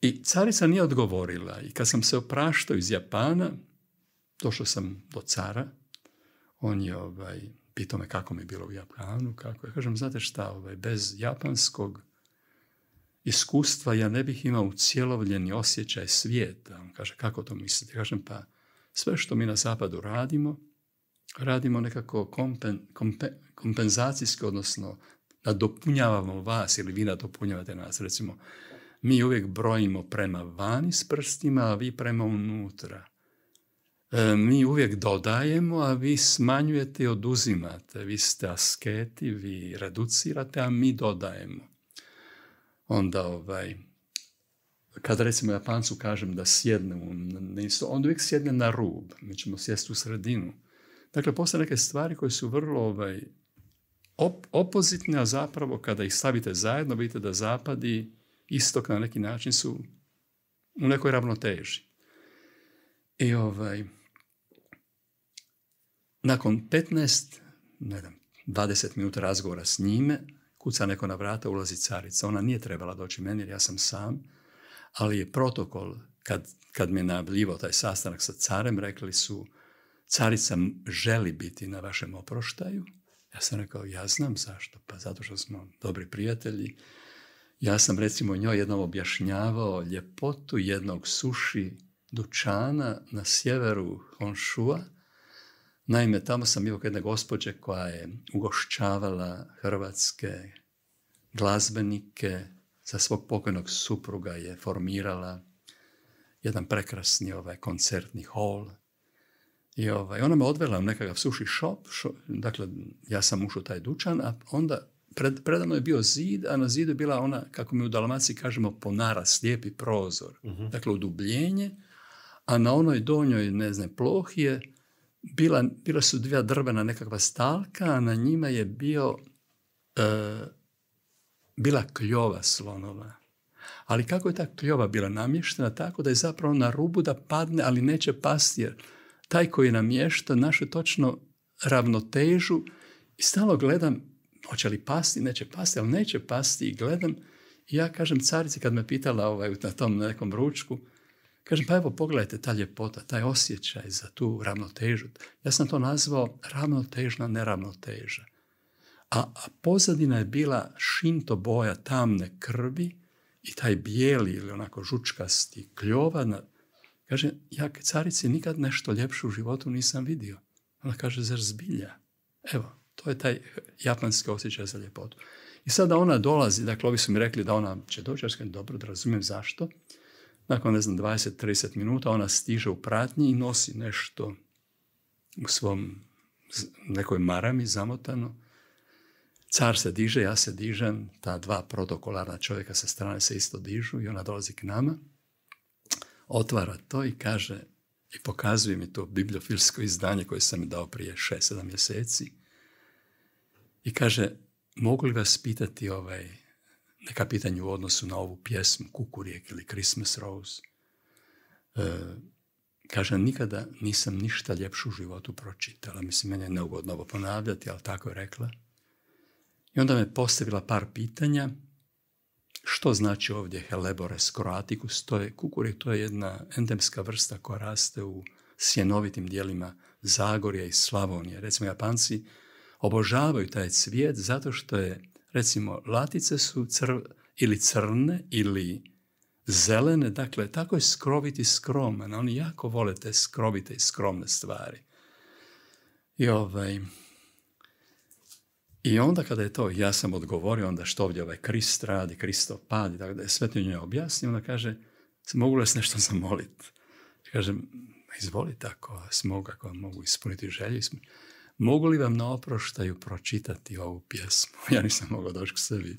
I carica nije odgovorila i kad sam se opraštao iz Japana, došao sam do cara, on je ovaj, pitao me kako mi je bilo u Japanu, kako je, kažem, znate šta, ovaj, bez japanskog iskustva, ja ne bih imao cjelovljeni osjećaj svijeta. On kaže, kako to mislite? Kažem, pa sve što mi na zapadu radimo, radimo nekako kompen, kompenzacijski, odnosno nadopunjavamo vas ili vi nadopunjavate nas. Recimo, mi uvijek brojimo prema vani s prstima, a vi prema unutra. E, mi uvijek dodajemo, a vi smanjujete i oduzimate. Vi ste asketi, vi reducirate, a mi dodajemo onda ovaj, kad recimo Japancu kažem da sjedne na isto, on uvijek sjedne na rub, mi ćemo sjesti u sredinu. Dakle, postoje neke stvari koje su vrlo ovaj, opozitne, a zapravo kada ih stavite zajedno, vidite da zapad i istok na neki način su u nekoj ravnoteži. I ovaj, nakon 15, ne znam, 20 minuta razgovora s njime, kuca neko na vrata, ulazi carica. Ona nije trebala doći meni jer ja sam sam, ali je protokol, kad, kad me najavljivao taj sastanak sa carem, rekli su, carica želi biti na vašem oproštaju. Ja sam rekao, ja znam zašto, pa zato što smo dobri prijatelji. Ja sam recimo njoj jednom objašnjavao ljepotu jednog suši dučana na sjeveru Honšua, Naime, tamo sam bio kod jedne gospođe koja je ugošćavala hrvatske glazbenike, za svog pokojnog supruga je formirala jedan prekrasni ovaj, koncertni hol. I ovaj, ona me odvela u nekakav sushi shop, dakle ja sam ušao taj dućan, a onda pred, predano je bio zid, a na zidu je bila ona, kako mi u Dalmaciji kažemo, ponara, slijepi prozor. Mhm. Dakle, udubljenje, a na onoj donjoj, ne znam, plohije, je bila, su dva drvena nekakva stalka, a na njima je bio, e, bila kljova slonova. Ali kako je ta kljova bila namještena? Tako da je zapravo na rubu da padne, ali neće pasti jer taj koji je namješta naše točno ravnotežu i stalo gledam, hoće li pasti, neće pasti, ali neće pasti i gledam. I ja kažem carici kad me pitala ovaj, na tom nekom ručku, Kažem, pa evo, pogledajte ta ljepota, taj osjećaj za tu ravnotežu. Ja sam to nazvao ravnotežna neravnoteža. A, pozadina je bila šinto boja tamne krvi i taj bijeli ili onako žučkasti kljova. Kaže, ja carici nikad nešto ljepše u životu nisam vidio. Ona kaže, zar zbilja? Evo, to je taj japanski osjećaj za ljepotu. I sada ona dolazi, dakle, ovi su mi rekli da ona će doći, ja dobro da razumijem zašto. Nakon, ne znam, 20-30 minuta ona stiže u pratnji i nosi nešto u svom nekoj marami zamotano. Car se diže, ja se dižem, ta dva protokolarna čovjeka sa strane se isto dižu i ona dolazi k nama, otvara to i kaže i pokazuje mi to bibliofilsko izdanje koje sam mi dao prije 6-7 mjeseci i kaže, mogu li vas pitati ovaj, neka pitanja u odnosu na ovu pjesmu Kukurijek ili Christmas Rose. E, kaže, nikada nisam ništa ljepšu u životu pročitala. Mislim, meni je neugodno ovo ponavljati, ali tako je rekla. I onda me postavila par pitanja. Što znači ovdje Helebores croaticus? To je, kukurijek to je jedna endemska vrsta koja raste u sjenovitim dijelima Zagorja i Slavonije. Recimo, Japanci obožavaju taj cvijet zato što je Recimo, latice su cr, ili crne ili zelene, dakle, tako je skroviti skroman. Oni jako vole te skrovite i skromne stvari. I, ovaj, I onda kada je to, ja sam odgovorio onda što ovdje ovaj Krist radi, kristo i tako da je nje objasnio, onda kaže, mogu li vas nešto zamoliti? Kažem, izvolite ako smoga ako mogu ispuniti želje mogu li vam na oproštaju pročitati ovu pjesmu? <laughs> Ja nisam mogao doći k sebi.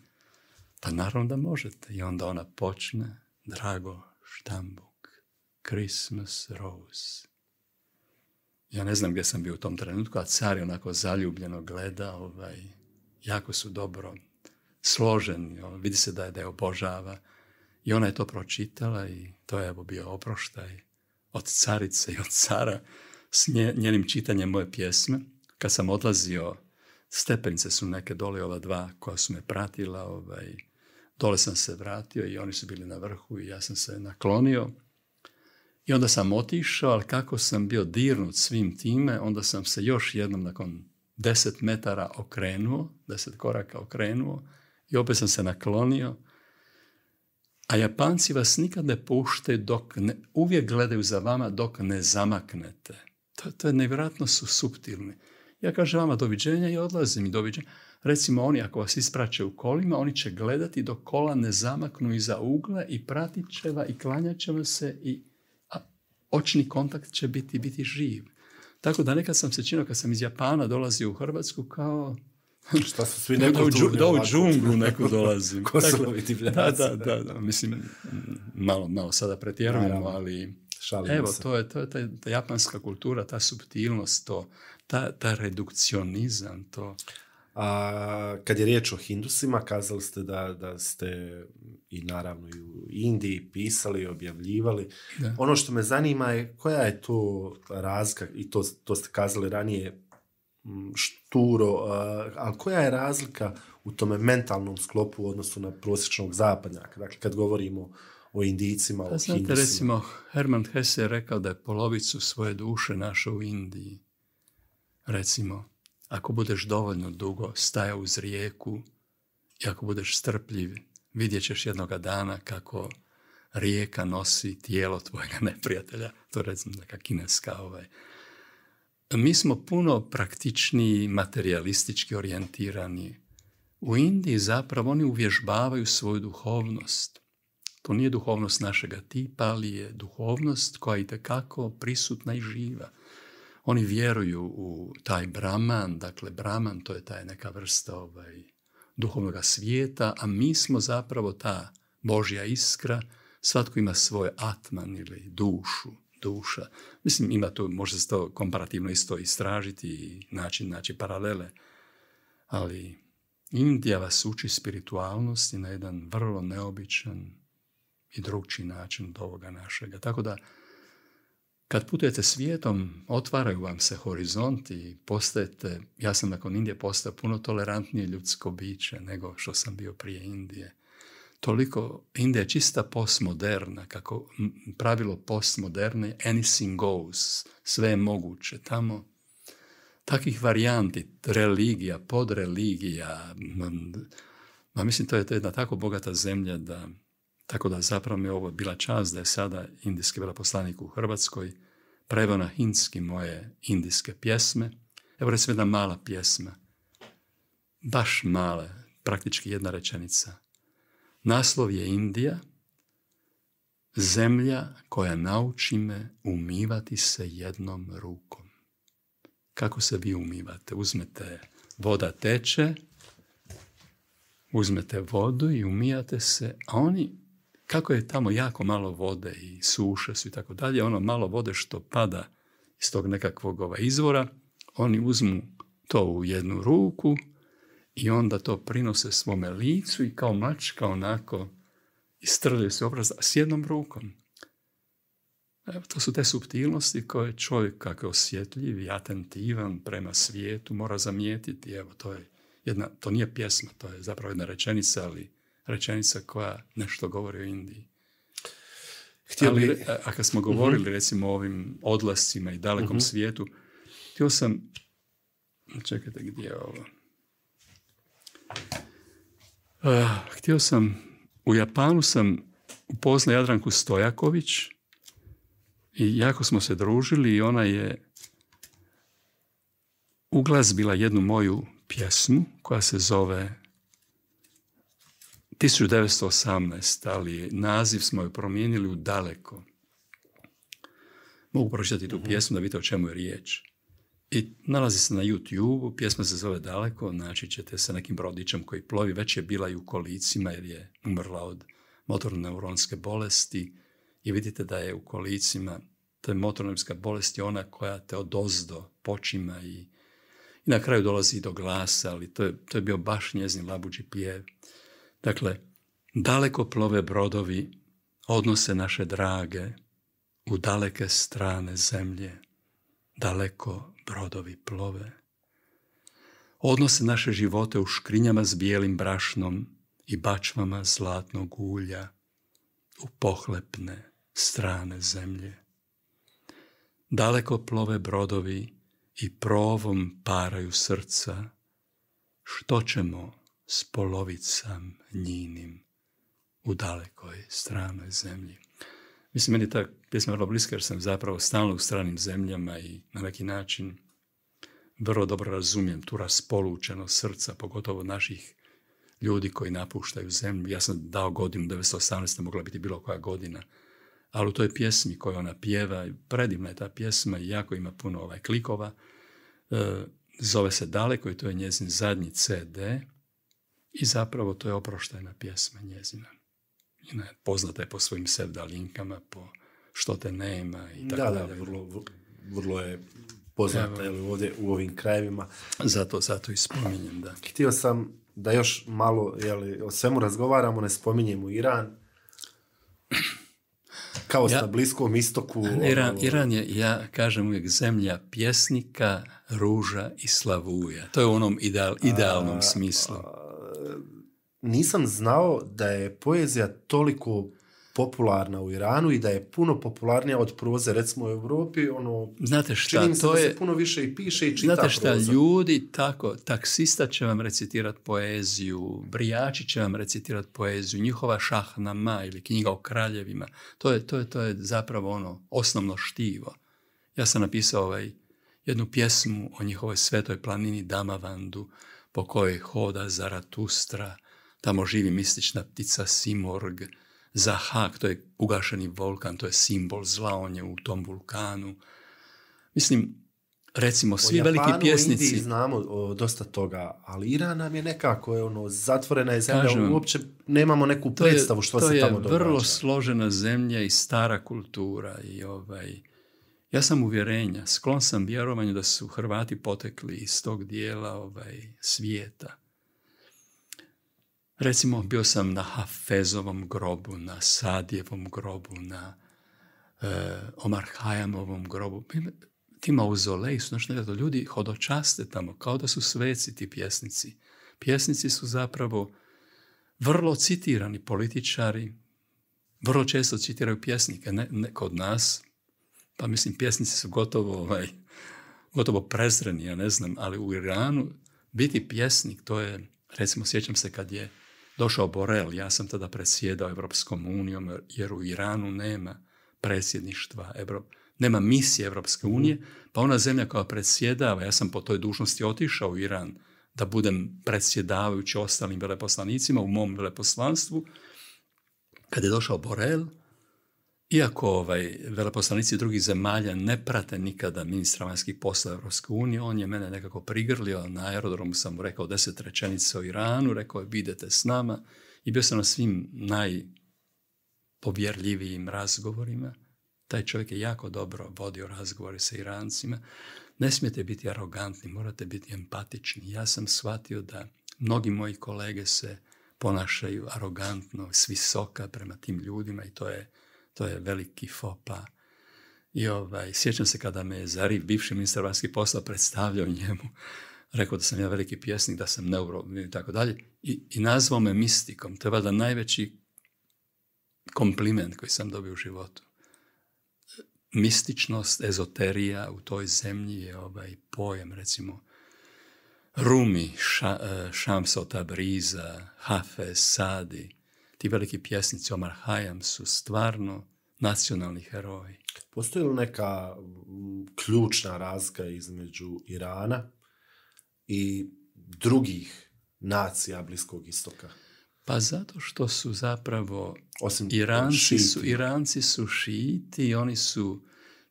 Pa naravno da možete. I onda ona počne, drago štambuk, Christmas rose. Ja ne znam gdje sam bio u tom trenutku, a car je onako zaljubljeno gleda, ovaj, jako su dobro složeni, ono, vidi se da je, da je obožava. I ona je to pročitala i to je bio oproštaj od carice i od cara s njenim čitanjem moje pjesme kad sam odlazio, stepenice su neke dole, ova dva koja su me pratila, ovaj, dole sam se vratio i oni su bili na vrhu i ja sam se naklonio. I onda sam otišao, ali kako sam bio dirnut svim time, onda sam se još jednom nakon deset metara okrenuo, deset koraka okrenuo i opet sam se naklonio. A Japanci vas nikad ne pušte, dok ne, uvijek gledaju za vama dok ne zamaknete. To, to je nevjerojatno su subtilni. Ja kažem vama doviđenja i odlazim i doviđenja. Recimo oni ako vas ispraće u kolima, oni će gledati dok kola ne zamaknu iza ugla i pratit će vas, i klanjat će vas se i a, očni kontakt će biti, biti živ. Tako da nekad sam se činio kad sam iz Japana dolazio u Hrvatsku kao <laughs> Šta su svi <laughs> neko Da u džunglu neko <laughs> dolazim. da, da, da, Mislim, malo, malo sada pretjerujemo, ali... evo, to je, to je ta japanska kultura, ta subtilnost, to ta, redukcionizam, to... A kad je riječ o hindusima, kazali ste da, da ste i naravno i u Indiji pisali i objavljivali. Ono što me zanima je koja je to razlika, i to, to ste kazali ranije šturo, ali koja je razlika u tome mentalnom sklopu u odnosu na prosječnog zapadnjaka? Dakle, kad govorimo o Indijcima, o pa znate, recimo, Herman Hesse je rekao da je polovicu svoje duše našao u Indiji. Recimo, ako budeš dovoljno dugo stajao uz rijeku i ako budeš strpljiv, vidjet ćeš jednoga dana kako rijeka nosi tijelo tvojega <laughs> neprijatelja. To recimo neka kineska ovaj. Mi smo puno praktičniji, materialistički orijentirani. U Indiji zapravo oni uvježbavaju svoju duhovnost. To nije duhovnost našega tipa, ali je duhovnost koja je itekako prisutna i živa. Oni vjeruju u taj Brahman, dakle Brahman to je taj neka vrsta ovaj, duhovnog svijeta, a mi smo zapravo ta Božja iskra, svatko ima svoj atman ili dušu, duša. Mislim, ima tu, može se to komparativno isto istražiti i naći, naći paralele, ali Indija vas uči spiritualnosti na jedan vrlo neobičan i drugčiji način od ovoga našega. Tako da kad putujete svijetom, otvaraju vam se horizonti, postajete, ja sam nakon Indije postao puno tolerantnije ljudsko biće nego što sam bio prije Indije. Toliko, Indija je čista postmoderna, kako pravilo postmoderne, anything goes, sve je moguće. Tamo takvih varijanti, religija, podreligija, ma, mislim to je, to je jedna tako bogata zemlja da tako da zapravo mi je ovo bila čast da je sada indijski veleposlanik u Hrvatskoj preveo na hinski moje indijske pjesme. Evo recimo jedna mala pjesma, baš male, praktički jedna rečenica. Naslov je Indija, zemlja koja nauči me umivati se jednom rukom. Kako se vi umivate? Uzmete, voda teče, uzmete vodu i umijate se, a oni kako je tamo jako malo vode i suše su i tako dalje, ono malo vode što pada iz tog nekakvog ovaj, izvora, oni uzmu to u jednu ruku i onda to prinose svome licu i kao mačka onako istrljaju se obraz s jednom rukom. Evo, to su te subtilnosti koje čovjek kako je osjetljiv i atentivan prema svijetu mora zamijetiti. Evo, to je jedna, to nije pjesma, to je zapravo jedna rečenica, ali rečenica koja nešto govori o Indiji. Htjeli... Ali, e, a kad smo govorili mhm. recimo o ovim odlascima i dalekom mhm. svijetu, htio sam... Čekajte, gdje je ovo? E, htio sam... U Japanu sam upoznao Jadranku Stojaković i jako smo se družili i ona je uglazbila jednu moju pjesmu koja se zove 1918, ali naziv smo joj promijenili u daleko. Mogu pročitati tu mhm. pjesmu da vidite o čemu je riječ. I nalazi se na YouTube, pjesma se zove Daleko, naći ćete sa nekim brodićem koji plovi, već je bila i u kolicima jer je umrla od motorno-neuronske bolesti i vidite da je u kolicima ta motorneuronska bolest je ona koja te odozdo počima i, na kraju dolazi do glasa, ali to je, bio baš njezin labuđi pjev. Dakle, daleko plove brodovi odnose naše drage u daleke strane zemlje. Daleko brodovi plove. Odnose naše živote u škrinjama s bijelim brašnom i bačvama zlatnog ulja u pohlepne strane zemlje. Daleko plove brodovi i provom paraju srca. Što ćemo s polovicam njinim u dalekoj stranoj zemlji. Mislim, meni je ta pjesma vrlo bliska jer sam zapravo stalno u stranim zemljama i na neki način vrlo dobro razumijem tu raspolučenost srca, pogotovo naših ljudi koji napuštaju zemlju. Ja sam dao godinu, 1918. mogla biti bilo koja godina, ali u toj pjesmi koju ona pjeva, predivna je ta pjesma i jako ima puno ovaj, klikova, e, zove se Daleko i to je njezin zadnji CD, i zapravo to je oproštajna pjesma njezina. Ina je poznata je po svojim sevdalinkama, po što te nema i tako dalje. vrlo, vrlo je poznata ovdje u ovim krajevima. Zato, zato i spominjem, da. Htio sam da još malo jeli, o svemu razgovaramo, ne spominjemo Iran. Kao ja, na Bliskom istoku. Iran, ono- Iran je, ja kažem uvijek, zemlja pjesnika, ruža i slavuja. To je u onom ideal, idealnom a, smislu nisam znao da je poezija toliko popularna u Iranu i da je puno popularnija od proze recimo u Europi ono znate šta to se je da se puno više i piše i čita znate šta ljudi tako taksista će vam recitirati poeziju brijači će vam recitirati poeziju njihova šahnama ili knjiga o kraljevima to je, to je, to je zapravo ono osnovno štivo ja sam napisao ovaj jednu pjesmu o njihovoj svetoj planini Damavandu po kojoj hoda Zaratustra, tamo živi mistična ptica Simorg, Zahak, to je ugašeni volkan, to je simbol zla, on je u tom vulkanu. Mislim, recimo, svi Japanu, veliki pjesnici... Indiji znamo dosta toga, ali Iran nam je nekako, je ono, zatvorena je zemlja, uopće nemamo neku predstavu što se tamo događa. To je vrlo složena zemlja i stara kultura i ovaj... Ja sam uvjerenja, sklon sam vjerovanju da su Hrvati potekli iz tog dijela ovaj, svijeta. Recimo, bio sam na Hafezovom grobu, na Sadjevom grobu, na e, Omar grobu. Ti mauzoleji su nekada ljudi hodočaste tamo, kao da su sveci ti pjesnici. Pjesnici su zapravo vrlo citirani političari, vrlo često citiraju pjesnike, kod nas, pa mislim pjesnici su gotovo, ovaj, gotovo prezreni, ja ne znam, ali u Iranu biti pjesnik, to je, recimo sjećam se kad je došao Borel, ja sam tada predsjedao Evropskom unijom, jer u Iranu nema predsjedništva nema misije Evropske mhm. unije, pa ona zemlja koja predsjedava, ja sam po toj dužnosti otišao u Iran da budem predsjedavajući ostalim veleposlanicima u mom veleposlanstvu, kad je došao Borel, iako ovaj, veleposlanici drugih zemalja ne prate nikada ministra vanjskih posla Europske unije, on je mene nekako prigrlio, na aerodromu sam mu rekao deset rečenica o Iranu, rekao je vi s nama i bio sam na svim najpovjerljivijim razgovorima. Taj čovjek je jako dobro vodio razgovore sa Irancima. Ne smijete biti arogantni, morate biti empatični. Ja sam shvatio da mnogi moji kolege se ponašaju arogantno, s visoka prema tim ljudima i to je to je veliki fopa. I ovaj, sjećam se kada me je Zarif, bivši ministar vanjskih posla, predstavljao njemu. Rekao da sam ja veliki pjesnik, da sam neuro i tako dalje. I, I nazvao me mistikom. To je valjda najveći kompliment koji sam dobio u životu. Mističnost, ezoterija u toj zemlji je ovaj pojem, recimo, Rumi, ša, Šamsota eh, Briza, hafe, Sadi, ti veliki pjesnici Omar Hayam su stvarno nacionalni heroji. Postoji li neka ključna razlika između Irana i drugih nacija Bliskog istoka? Pa zato što su zapravo Osim Iranci, su, Iranci su šiti, oni su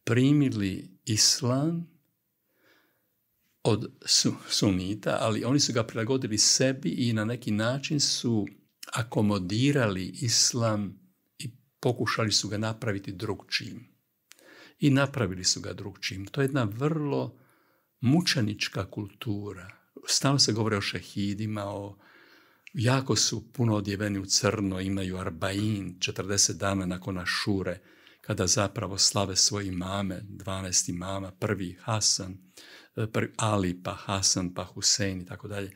primili islam od su, sunita, ali oni su ga prilagodili sebi i na neki način su akomodirali islam i pokušali su ga napraviti drugčijim. I napravili su ga drugčijim. To je jedna vrlo mučenička kultura. Stalno se govori o šehidima, o jako su puno odjeveni u crno, imaju arbain 40 dana nakon Ašure, kada zapravo slave svoje imame, 12 imama, prvi Hasan, e, prvi Ali, pa Hasan, pa Husein i tako dalje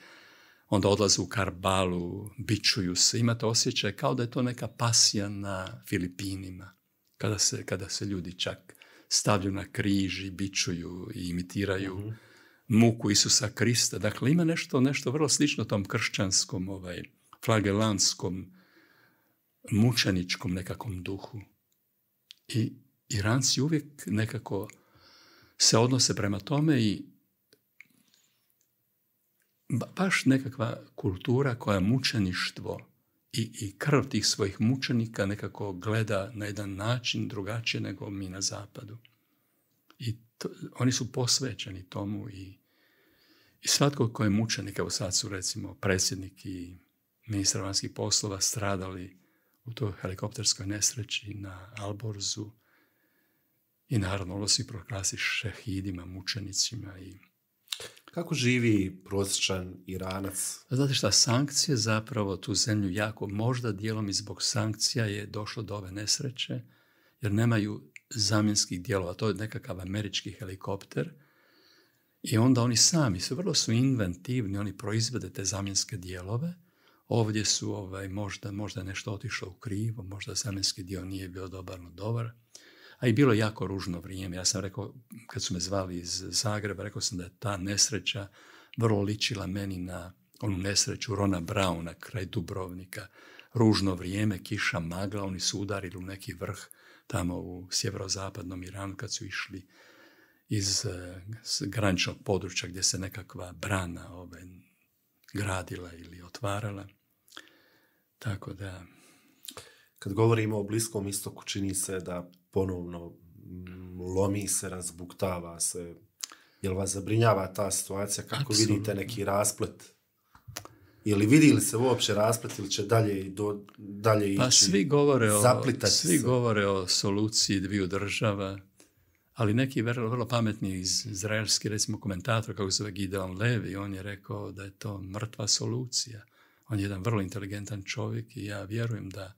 onda odlaze u Karbalu, bičuju se. Imate osjećaj kao da je to neka pasija na Filipinima, kada se, kada se ljudi čak stavlju na križi, i bičuju i imitiraju mhm. muku Isusa Krista. Dakle, ima nešto, nešto vrlo slično tom kršćanskom, ovaj, flagelanskom, mučaničkom nekakvom duhu. I Iranci uvijek nekako se odnose prema tome i baš nekakva kultura koja mučeništvo i, i krv tih svojih mučenika nekako gleda na jedan način drugačije nego mi na zapadu. I oni su posvećeni tomu i, i svatko ko je mučenik, evo sad su recimo predsjednik i ministar vanjskih poslova stradali u toj helikopterskoj nesreći na Alborzu i naravno ovo si proklasi šehidima, mučenicima i kako živi prosječan Iranac? Znate šta, sankcije zapravo tu zemlju jako, možda dijelom i zbog sankcija je došlo do ove nesreće, jer nemaju zamjenskih dijelova, to je nekakav američki helikopter, i onda oni sami su, vrlo su inventivni, oni proizvode te zamjenske dijelove, ovdje su ovaj, možda, možda nešto otišlo u krivo, možda zamjenski dio nije bio dobar, no dobar, a i bilo jako ružno vrijeme. Ja sam rekao, kad su me zvali iz Zagreba, rekao sam da je ta nesreća vrlo ličila meni na onu nesreću Rona Brauna kraj Dubrovnika. Ružno vrijeme, kiša, magla, oni su udarili u neki vrh tamo u sjeverozapadnom Iranu kad su išli iz eh, graničnog područja gdje se nekakva brana ovaj, gradila ili otvarala. Tako da... Kad govorimo o Bliskom istoku, čini se da ponovno mm, lomi se, razbuktava se. Jel vas zabrinjava ta situacija? Kako vidite neki rasplet? Je li vidi li se uopće rasplet ili će dalje, do, dalje pa Svi govore, o, svi govore o soluciji dviju država, ali neki vrlo, vrlo pametni iz izraelski, recimo komentator, kako se zove Gideon Levi, on je rekao da je to mrtva solucija. On je jedan vrlo inteligentan čovjek i ja vjerujem da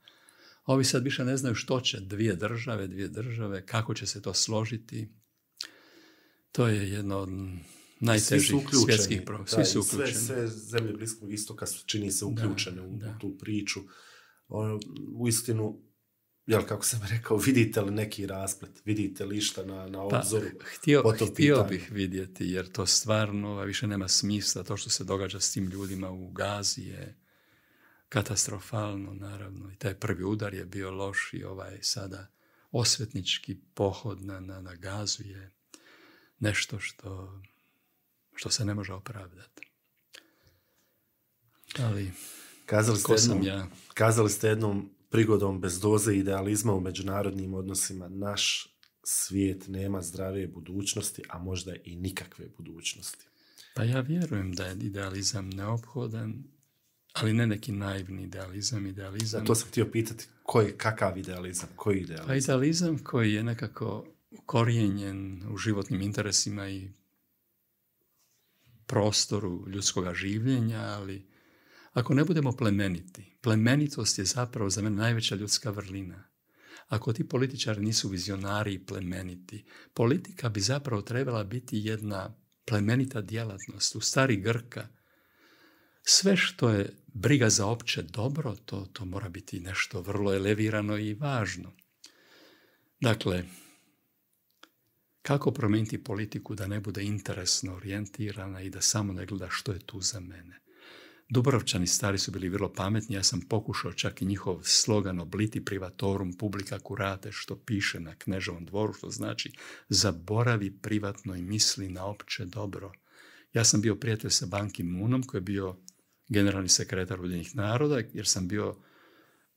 Ovi sad više ne znaju što će dvije države, dvije države, kako će se to složiti. To je jedno od najtežih svjetskih problema. Svi su uključeni. Sve, zemlje Bliskog istoka čini se uključene u tu priču. Ono, u istinu, jel, kako sam rekao, vidite li neki rasplet? Vidite li šta na, na pa, obzoru? htio, htio bih vidjeti, jer to stvarno ovaj, više nema smisla. To što se događa s tim ljudima u Gazi je katastrofalno naravno i taj prvi udar je bio loš i ovaj sada osvetnički pohod na, na, gazu je nešto što, što se ne može opravdati. Ali, kazali ste, jednom, ja? kazali ste jednom prigodom bez doze idealizma u međunarodnim odnosima naš svijet nema zdrave budućnosti, a možda i nikakve budućnosti. Pa ja vjerujem da je idealizam neophodan ali ne neki naivni idealizam, idealizam... to sam htio pitati, koji, kakav idealizam, koji idealizam? Pa idealizam koji je nekako korijenjen u životnim interesima i prostoru ljudskog življenja, ali ako ne budemo plemeniti, plemenitost je zapravo za mene najveća ljudska vrlina. Ako ti političari nisu vizionari i plemeniti, politika bi zapravo trebala biti jedna plemenita djelatnost. U stari Grka sve što je briga za opće dobro, to, to mora biti nešto vrlo elevirano i važno. Dakle, kako promijeniti politiku da ne bude interesno orijentirana i da samo ne gleda što je tu za mene? Dubrovčani stari su bili vrlo pametni, ja sam pokušao čak i njihov slogan obliti privatorum publika curate, što piše na Kneževom dvoru, što znači zaboravi privatno i misli na opće dobro. Ja sam bio prijatelj sa Banki Munom koji je bio generalni sekretar Ujedinjenih naroda, jer sam bio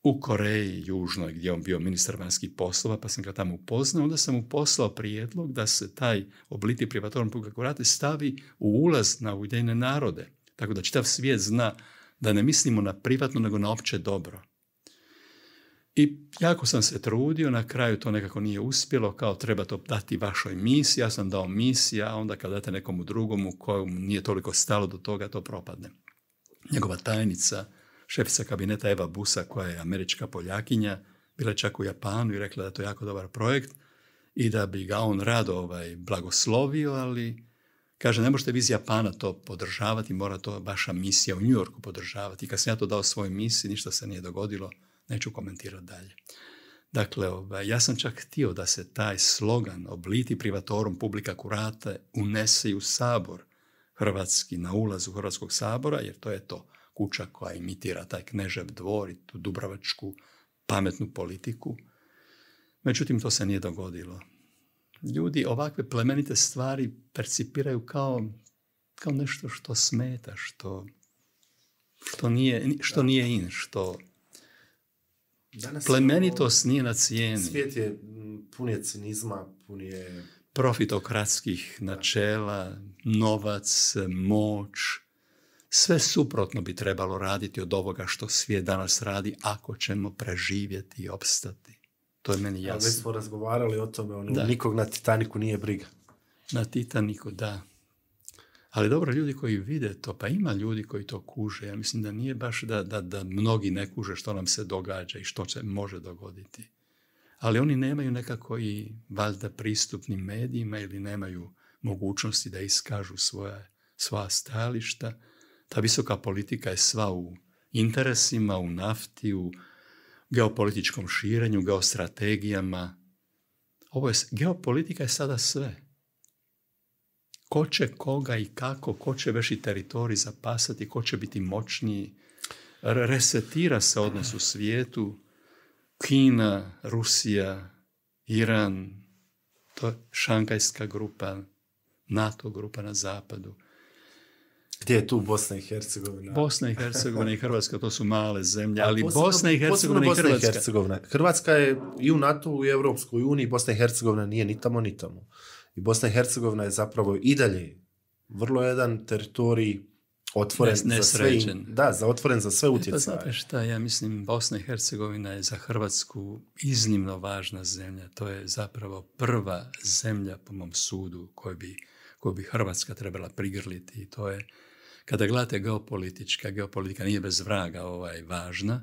u Koreji južnoj gdje on bio ministar vanjskih poslova, pa sam ga tamo upoznao, onda sam mu poslao prijedlog da se taj obliti privatorom publikurate stavi u ulaz na Ujedinjene narode, tako da čitav svijet zna da ne mislimo na privatno, nego na opće dobro. I jako sam se trudio, na kraju to nekako nije uspjelo, kao treba to dati vašoj misiji, ja sam dao misija, a onda kad date nekomu drugomu kojemu nije toliko stalo do toga, to propadne. Njegova tajnica, šefica kabineta Eva Busa, koja je američka poljakinja, bila je čak u Japanu i rekla da je to jako dobar projekt i da bi ga on rado ovaj, blagoslovio, ali kaže ne možete vi iz Japana to podržavati, mora to vaša misija u New Yorku podržavati. I kad sam ja to dao svojoj misiji, ništa se nije dogodilo, neću komentirati dalje. Dakle, ovaj, ja sam čak htio da se taj slogan obliti privatorom publika kurate unese i u sabor – hrvatski na ulazu Hrvatskog sabora, jer to je to kuća koja imitira taj knežev dvor i tu dubrovačku pametnu politiku. Međutim, to se nije dogodilo. Ljudi ovakve plemenite stvari percipiraju kao, kao nešto što smeta, što, što, nije, što nije in, što Danas plemenitost nije na cijeni. Svijet je pun je cinizma, pun je profitokratskih načela, novac, moć, sve suprotno bi trebalo raditi od ovoga što svijet danas radi ako ćemo preživjeti i opstati. To je meni jasno. Ali smo razgovarali o tome, ono, da. nikog na Titaniku nije briga. Na Titaniku, da. Ali dobro, ljudi koji vide to, pa ima ljudi koji to kuže. Ja mislim da nije baš da, da, da mnogi ne kuže što nam se događa i što se može dogoditi ali oni nemaju nekako i valjda pristupnim medijima ili nemaju mogućnosti da iskažu svoja, sva stajališta. Ta visoka politika je sva u interesima, u nafti, u geopolitičkom širenju, geostrategijama. Ovo je, geopolitika je sada sve. Ko će koga i kako, ko će vrši teritorij zapasati, ko će biti moćniji. Resetira se odnos u svijetu, Kina, Rusija, Iran, to je šankajska grupa, NATO grupa na zapadu. Gdje je tu Bosna i Hercegovina? Bosna i Hercegovina i Hrvatska, to su male zemlje, ali Bosna, i Hercegovina i Hrvatska. Hrvatska je i u NATO i u Europskoj uniji, Bosna i Hercegovina nije ni tamo ni tamo. I Bosna i Hercegovina je zapravo i dalje vrlo jedan teritorij otvoren za sve, da, za otvoren za sve e, pa utjecaje. znate šta, ja mislim, Bosna i Hercegovina je za Hrvatsku iznimno važna zemlja. To je zapravo prva zemlja, po mom sudu, koju bi, bi Hrvatska trebala prigrliti. I to je, kada gledate geopolitička, geopolitika nije bez vraga ovaj, važna,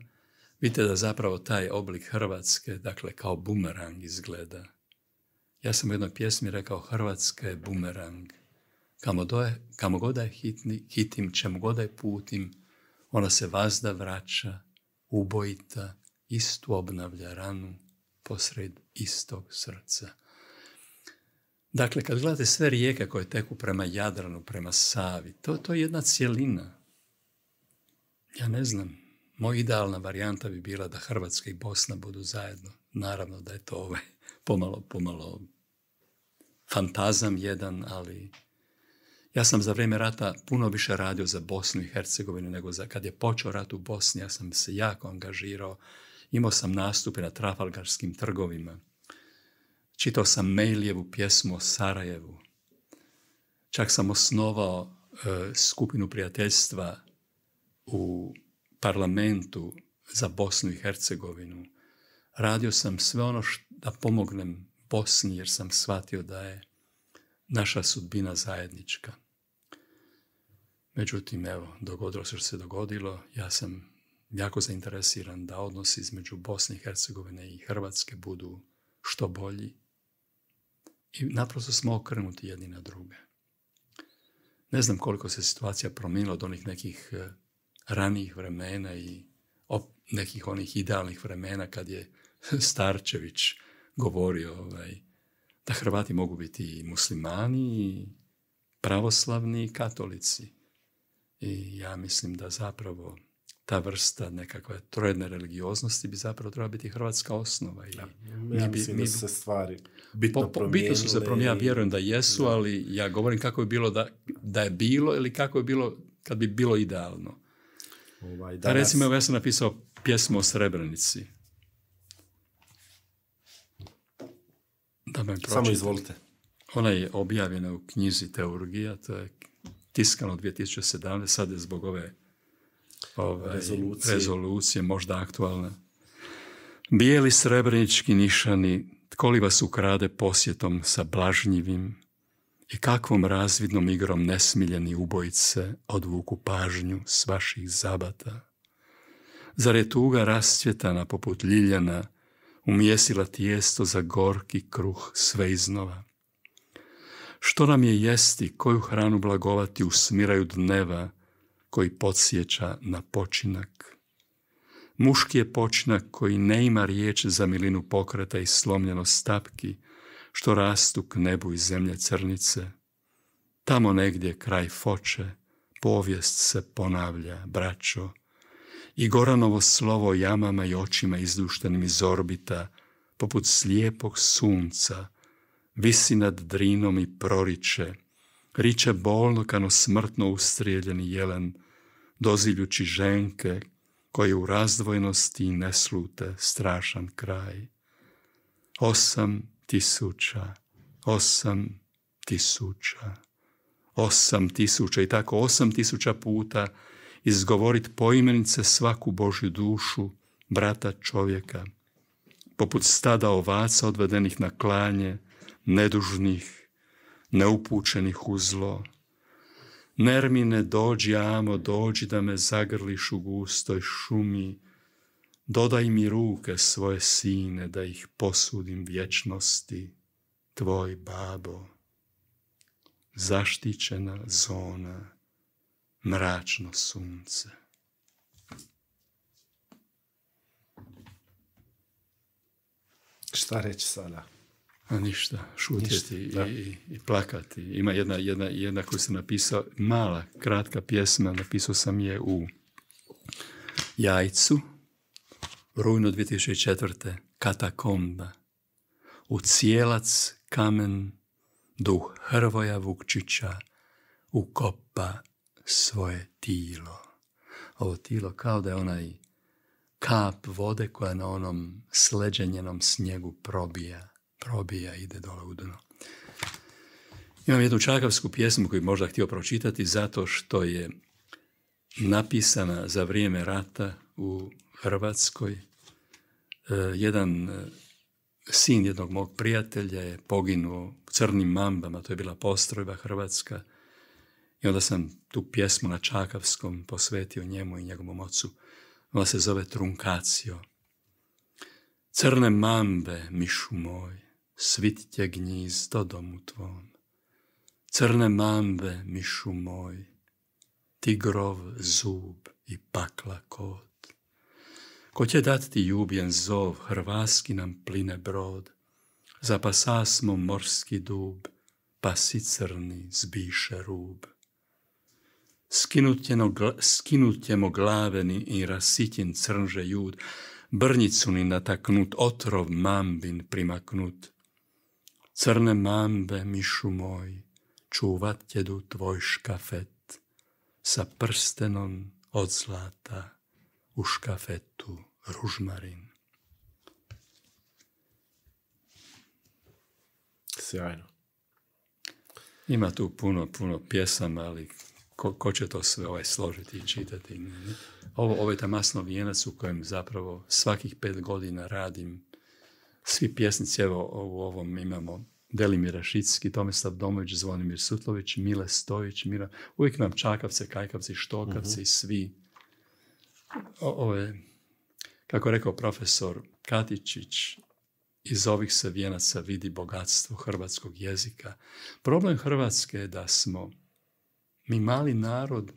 vidite da zapravo taj oblik Hrvatske, dakle, kao bumerang izgleda. Ja sam u jednoj pjesmi rekao Hrvatska je bumerang. Kamo, doje, god je hitni, hitim, čemu god je putim, ona se vazda vraća, ubojita, istu obnavlja ranu posred istog srca. Dakle, kad gledate sve rijeke koje teku prema Jadranu, prema Savi, to, to je jedna cjelina. Ja ne znam, moja idealna varijanta bi bila da Hrvatska i Bosna budu zajedno. Naravno da je to ovaj pomalo, pomalo fantazam jedan, ali ja sam za vrijeme rata puno više radio za Bosnu i Hercegovinu nego za kad je počeo rat u Bosni. Ja sam se jako angažirao. Imao sam nastupe na Trafalgarskim trgovima. Čitao sam Mejlijevu pjesmu o Sarajevu. Čak sam osnovao e, skupinu prijateljstva u parlamentu za Bosnu i Hercegovinu. Radio sam sve ono da pomognem Bosni jer sam shvatio da je naša sudbina zajednička. Međutim, evo, dogodilo se što se dogodilo. Ja sam jako zainteresiran da odnosi između Bosne i Hercegovine i Hrvatske budu što bolji. I naprosto smo okrenuti jedni na druge. Ne znam koliko se situacija promijenila od onih nekih e, ranijih vremena i nekih onih idealnih vremena kad je <laughs> Starčević govorio ovaj, da Hrvati mogu biti i muslimani i pravoslavni i katolici. I ja mislim da zapravo ta vrsta nekakve trojedne religioznosti bi zapravo trebala biti hrvatska osnova. I ja, mi mislim da se stvari bitno po, su se promijenile, ja vjerujem da jesu, ali ja govorim kako je bilo da, da je bilo ili kako je bilo kad bi bilo idealno. Ovaj, danas... Recimo, ja sam napisao pjesmu o Srebrenici. Samo izvolite. Ona je objavljena u knjizi Teurgija, to je tiskano 2017, sad je zbog ove rezolucije. možda aktualna. Bijeli srebrnički nišani, tko li vas ukrade posjetom sa blažnjivim i kakvom razvidnom igrom nesmiljeni ubojice odvuku pažnju s vaših zabata? Zar je tuga rascvjetana poput ljiljana umjesila tijesto za gorki kruh sve iznova? Što nam je jesti, koju hranu blagovati u smiraju dneva koji podsjeća na počinak? Muški je počinak koji ne ima riječ za milinu pokreta i slomljeno stapki, što rastu k nebu i zemlje crnice. Tamo negdje kraj foče, povijest se ponavlja, braćo, i Goranovo slovo jamama i očima izduštenim iz orbita, poput slijepog sunca, visi nad drinom i proriče, riče bolno kano smrtno ustrijeljeni jelen, doziljući ženke koje u razdvojnosti ne slute strašan kraj. Osam tisuća, osam tisuća, osam tisuća i tako osam tisuća puta izgovorit poimenice svaku Božju dušu, brata čovjeka, poput stada ovaca odvedenih na klanje, nedužnih, neupučenih u zlo. Nermine, dođi, amo, dođi da me zagrliš u gustoj šumi, dodaj mi ruke svoje sine da ih posudim vječnosti, tvoj babo. Zaštićena zona, mračno sunce. Šta reći sada? A ništa, šutjeti i, i, plakati. Ima jedna, jedna, jedna koju sam napisao, mala, kratka pjesma, napisao sam je u Jajcu, rujno 2004. Katakomba. U cijelac kamen duh Hrvoja Vukčića ukopa svoje tilo. Ovo tilo kao da je onaj kap vode koja na onom sleđenjenom snijegu probija probija, ide dole u dno. Imam jednu čakavsku pjesmu koju možda htio pročitati zato što je napisana za vrijeme rata u Hrvatskoj. E, jedan e, sin jednog mog prijatelja je poginuo u crnim mambama, to je bila postrojba Hrvatska. I onda sam tu pjesmu na Čakavskom posvetio njemu i njegovom ocu. Ona se zove Trunkacio. Crne mambe, mišu moj, svitte gnízdo domu tvom. Crne mámve, myšu môj, tigrov zub i pakla kot. dat dati júbien zov, hrvásky nam pline brod, zapasá smo morski dub, pasi crni zbiše rub. Skinut ćemo glaveni i rasitin crnže júd, brnicu ni nataknut, otrov mambin primaknut, Crne mambe, mišu moj, čuvat du tvoj škafet, sa prstenom od zlata u škafetu ružmarin. Sjajno. Ima tu puno, puno pjesama, ali ko, ko će to sve ovaj složiti i čitati? Ovo, ovo je ta masno vijenac u kojem zapravo svakih pet godina radim svi pjesnici, evo u ovom imamo Delimira Šicki, Tomislav Domović, Zvonimir Sutlović, Mile Stojić, Mira, uvijek nam Čakavce, Kajkavce, Štokavce mhm. i svi. O, kako je rekao profesor Katičić, iz ovih se vijenaca vidi bogatstvo hrvatskog jezika. Problem Hrvatske je da smo mi mali narod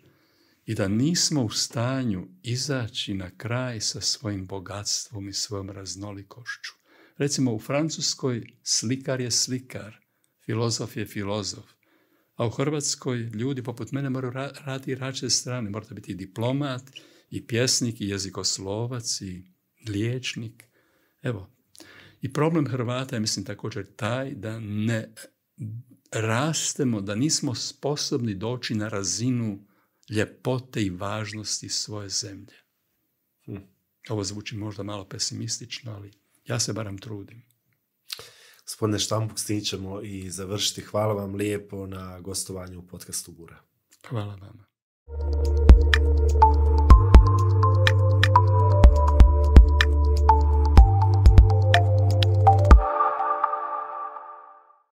i da nismo u stanju izaći na kraj sa svojim bogatstvom i svojom raznolikošću. Recimo u Francuskoj slikar je slikar, filozof je filozof. A u Hrvatskoj ljudi poput mene moraju raditi raditi rače strane. Morate biti i diplomat, i pjesnik, i jezikoslovac, i liječnik. Evo. I problem Hrvata je, mislim, također taj da ne rastemo, da nismo sposobni doći na razinu ljepote i važnosti svoje zemlje. Hm. Ovo zvuči možda malo pesimistično, ali ja se baram trudim. Gospodine Štambuk, s i završiti. Hvala vam lijepo na gostovanju u podcastu Bura. Hvala vama.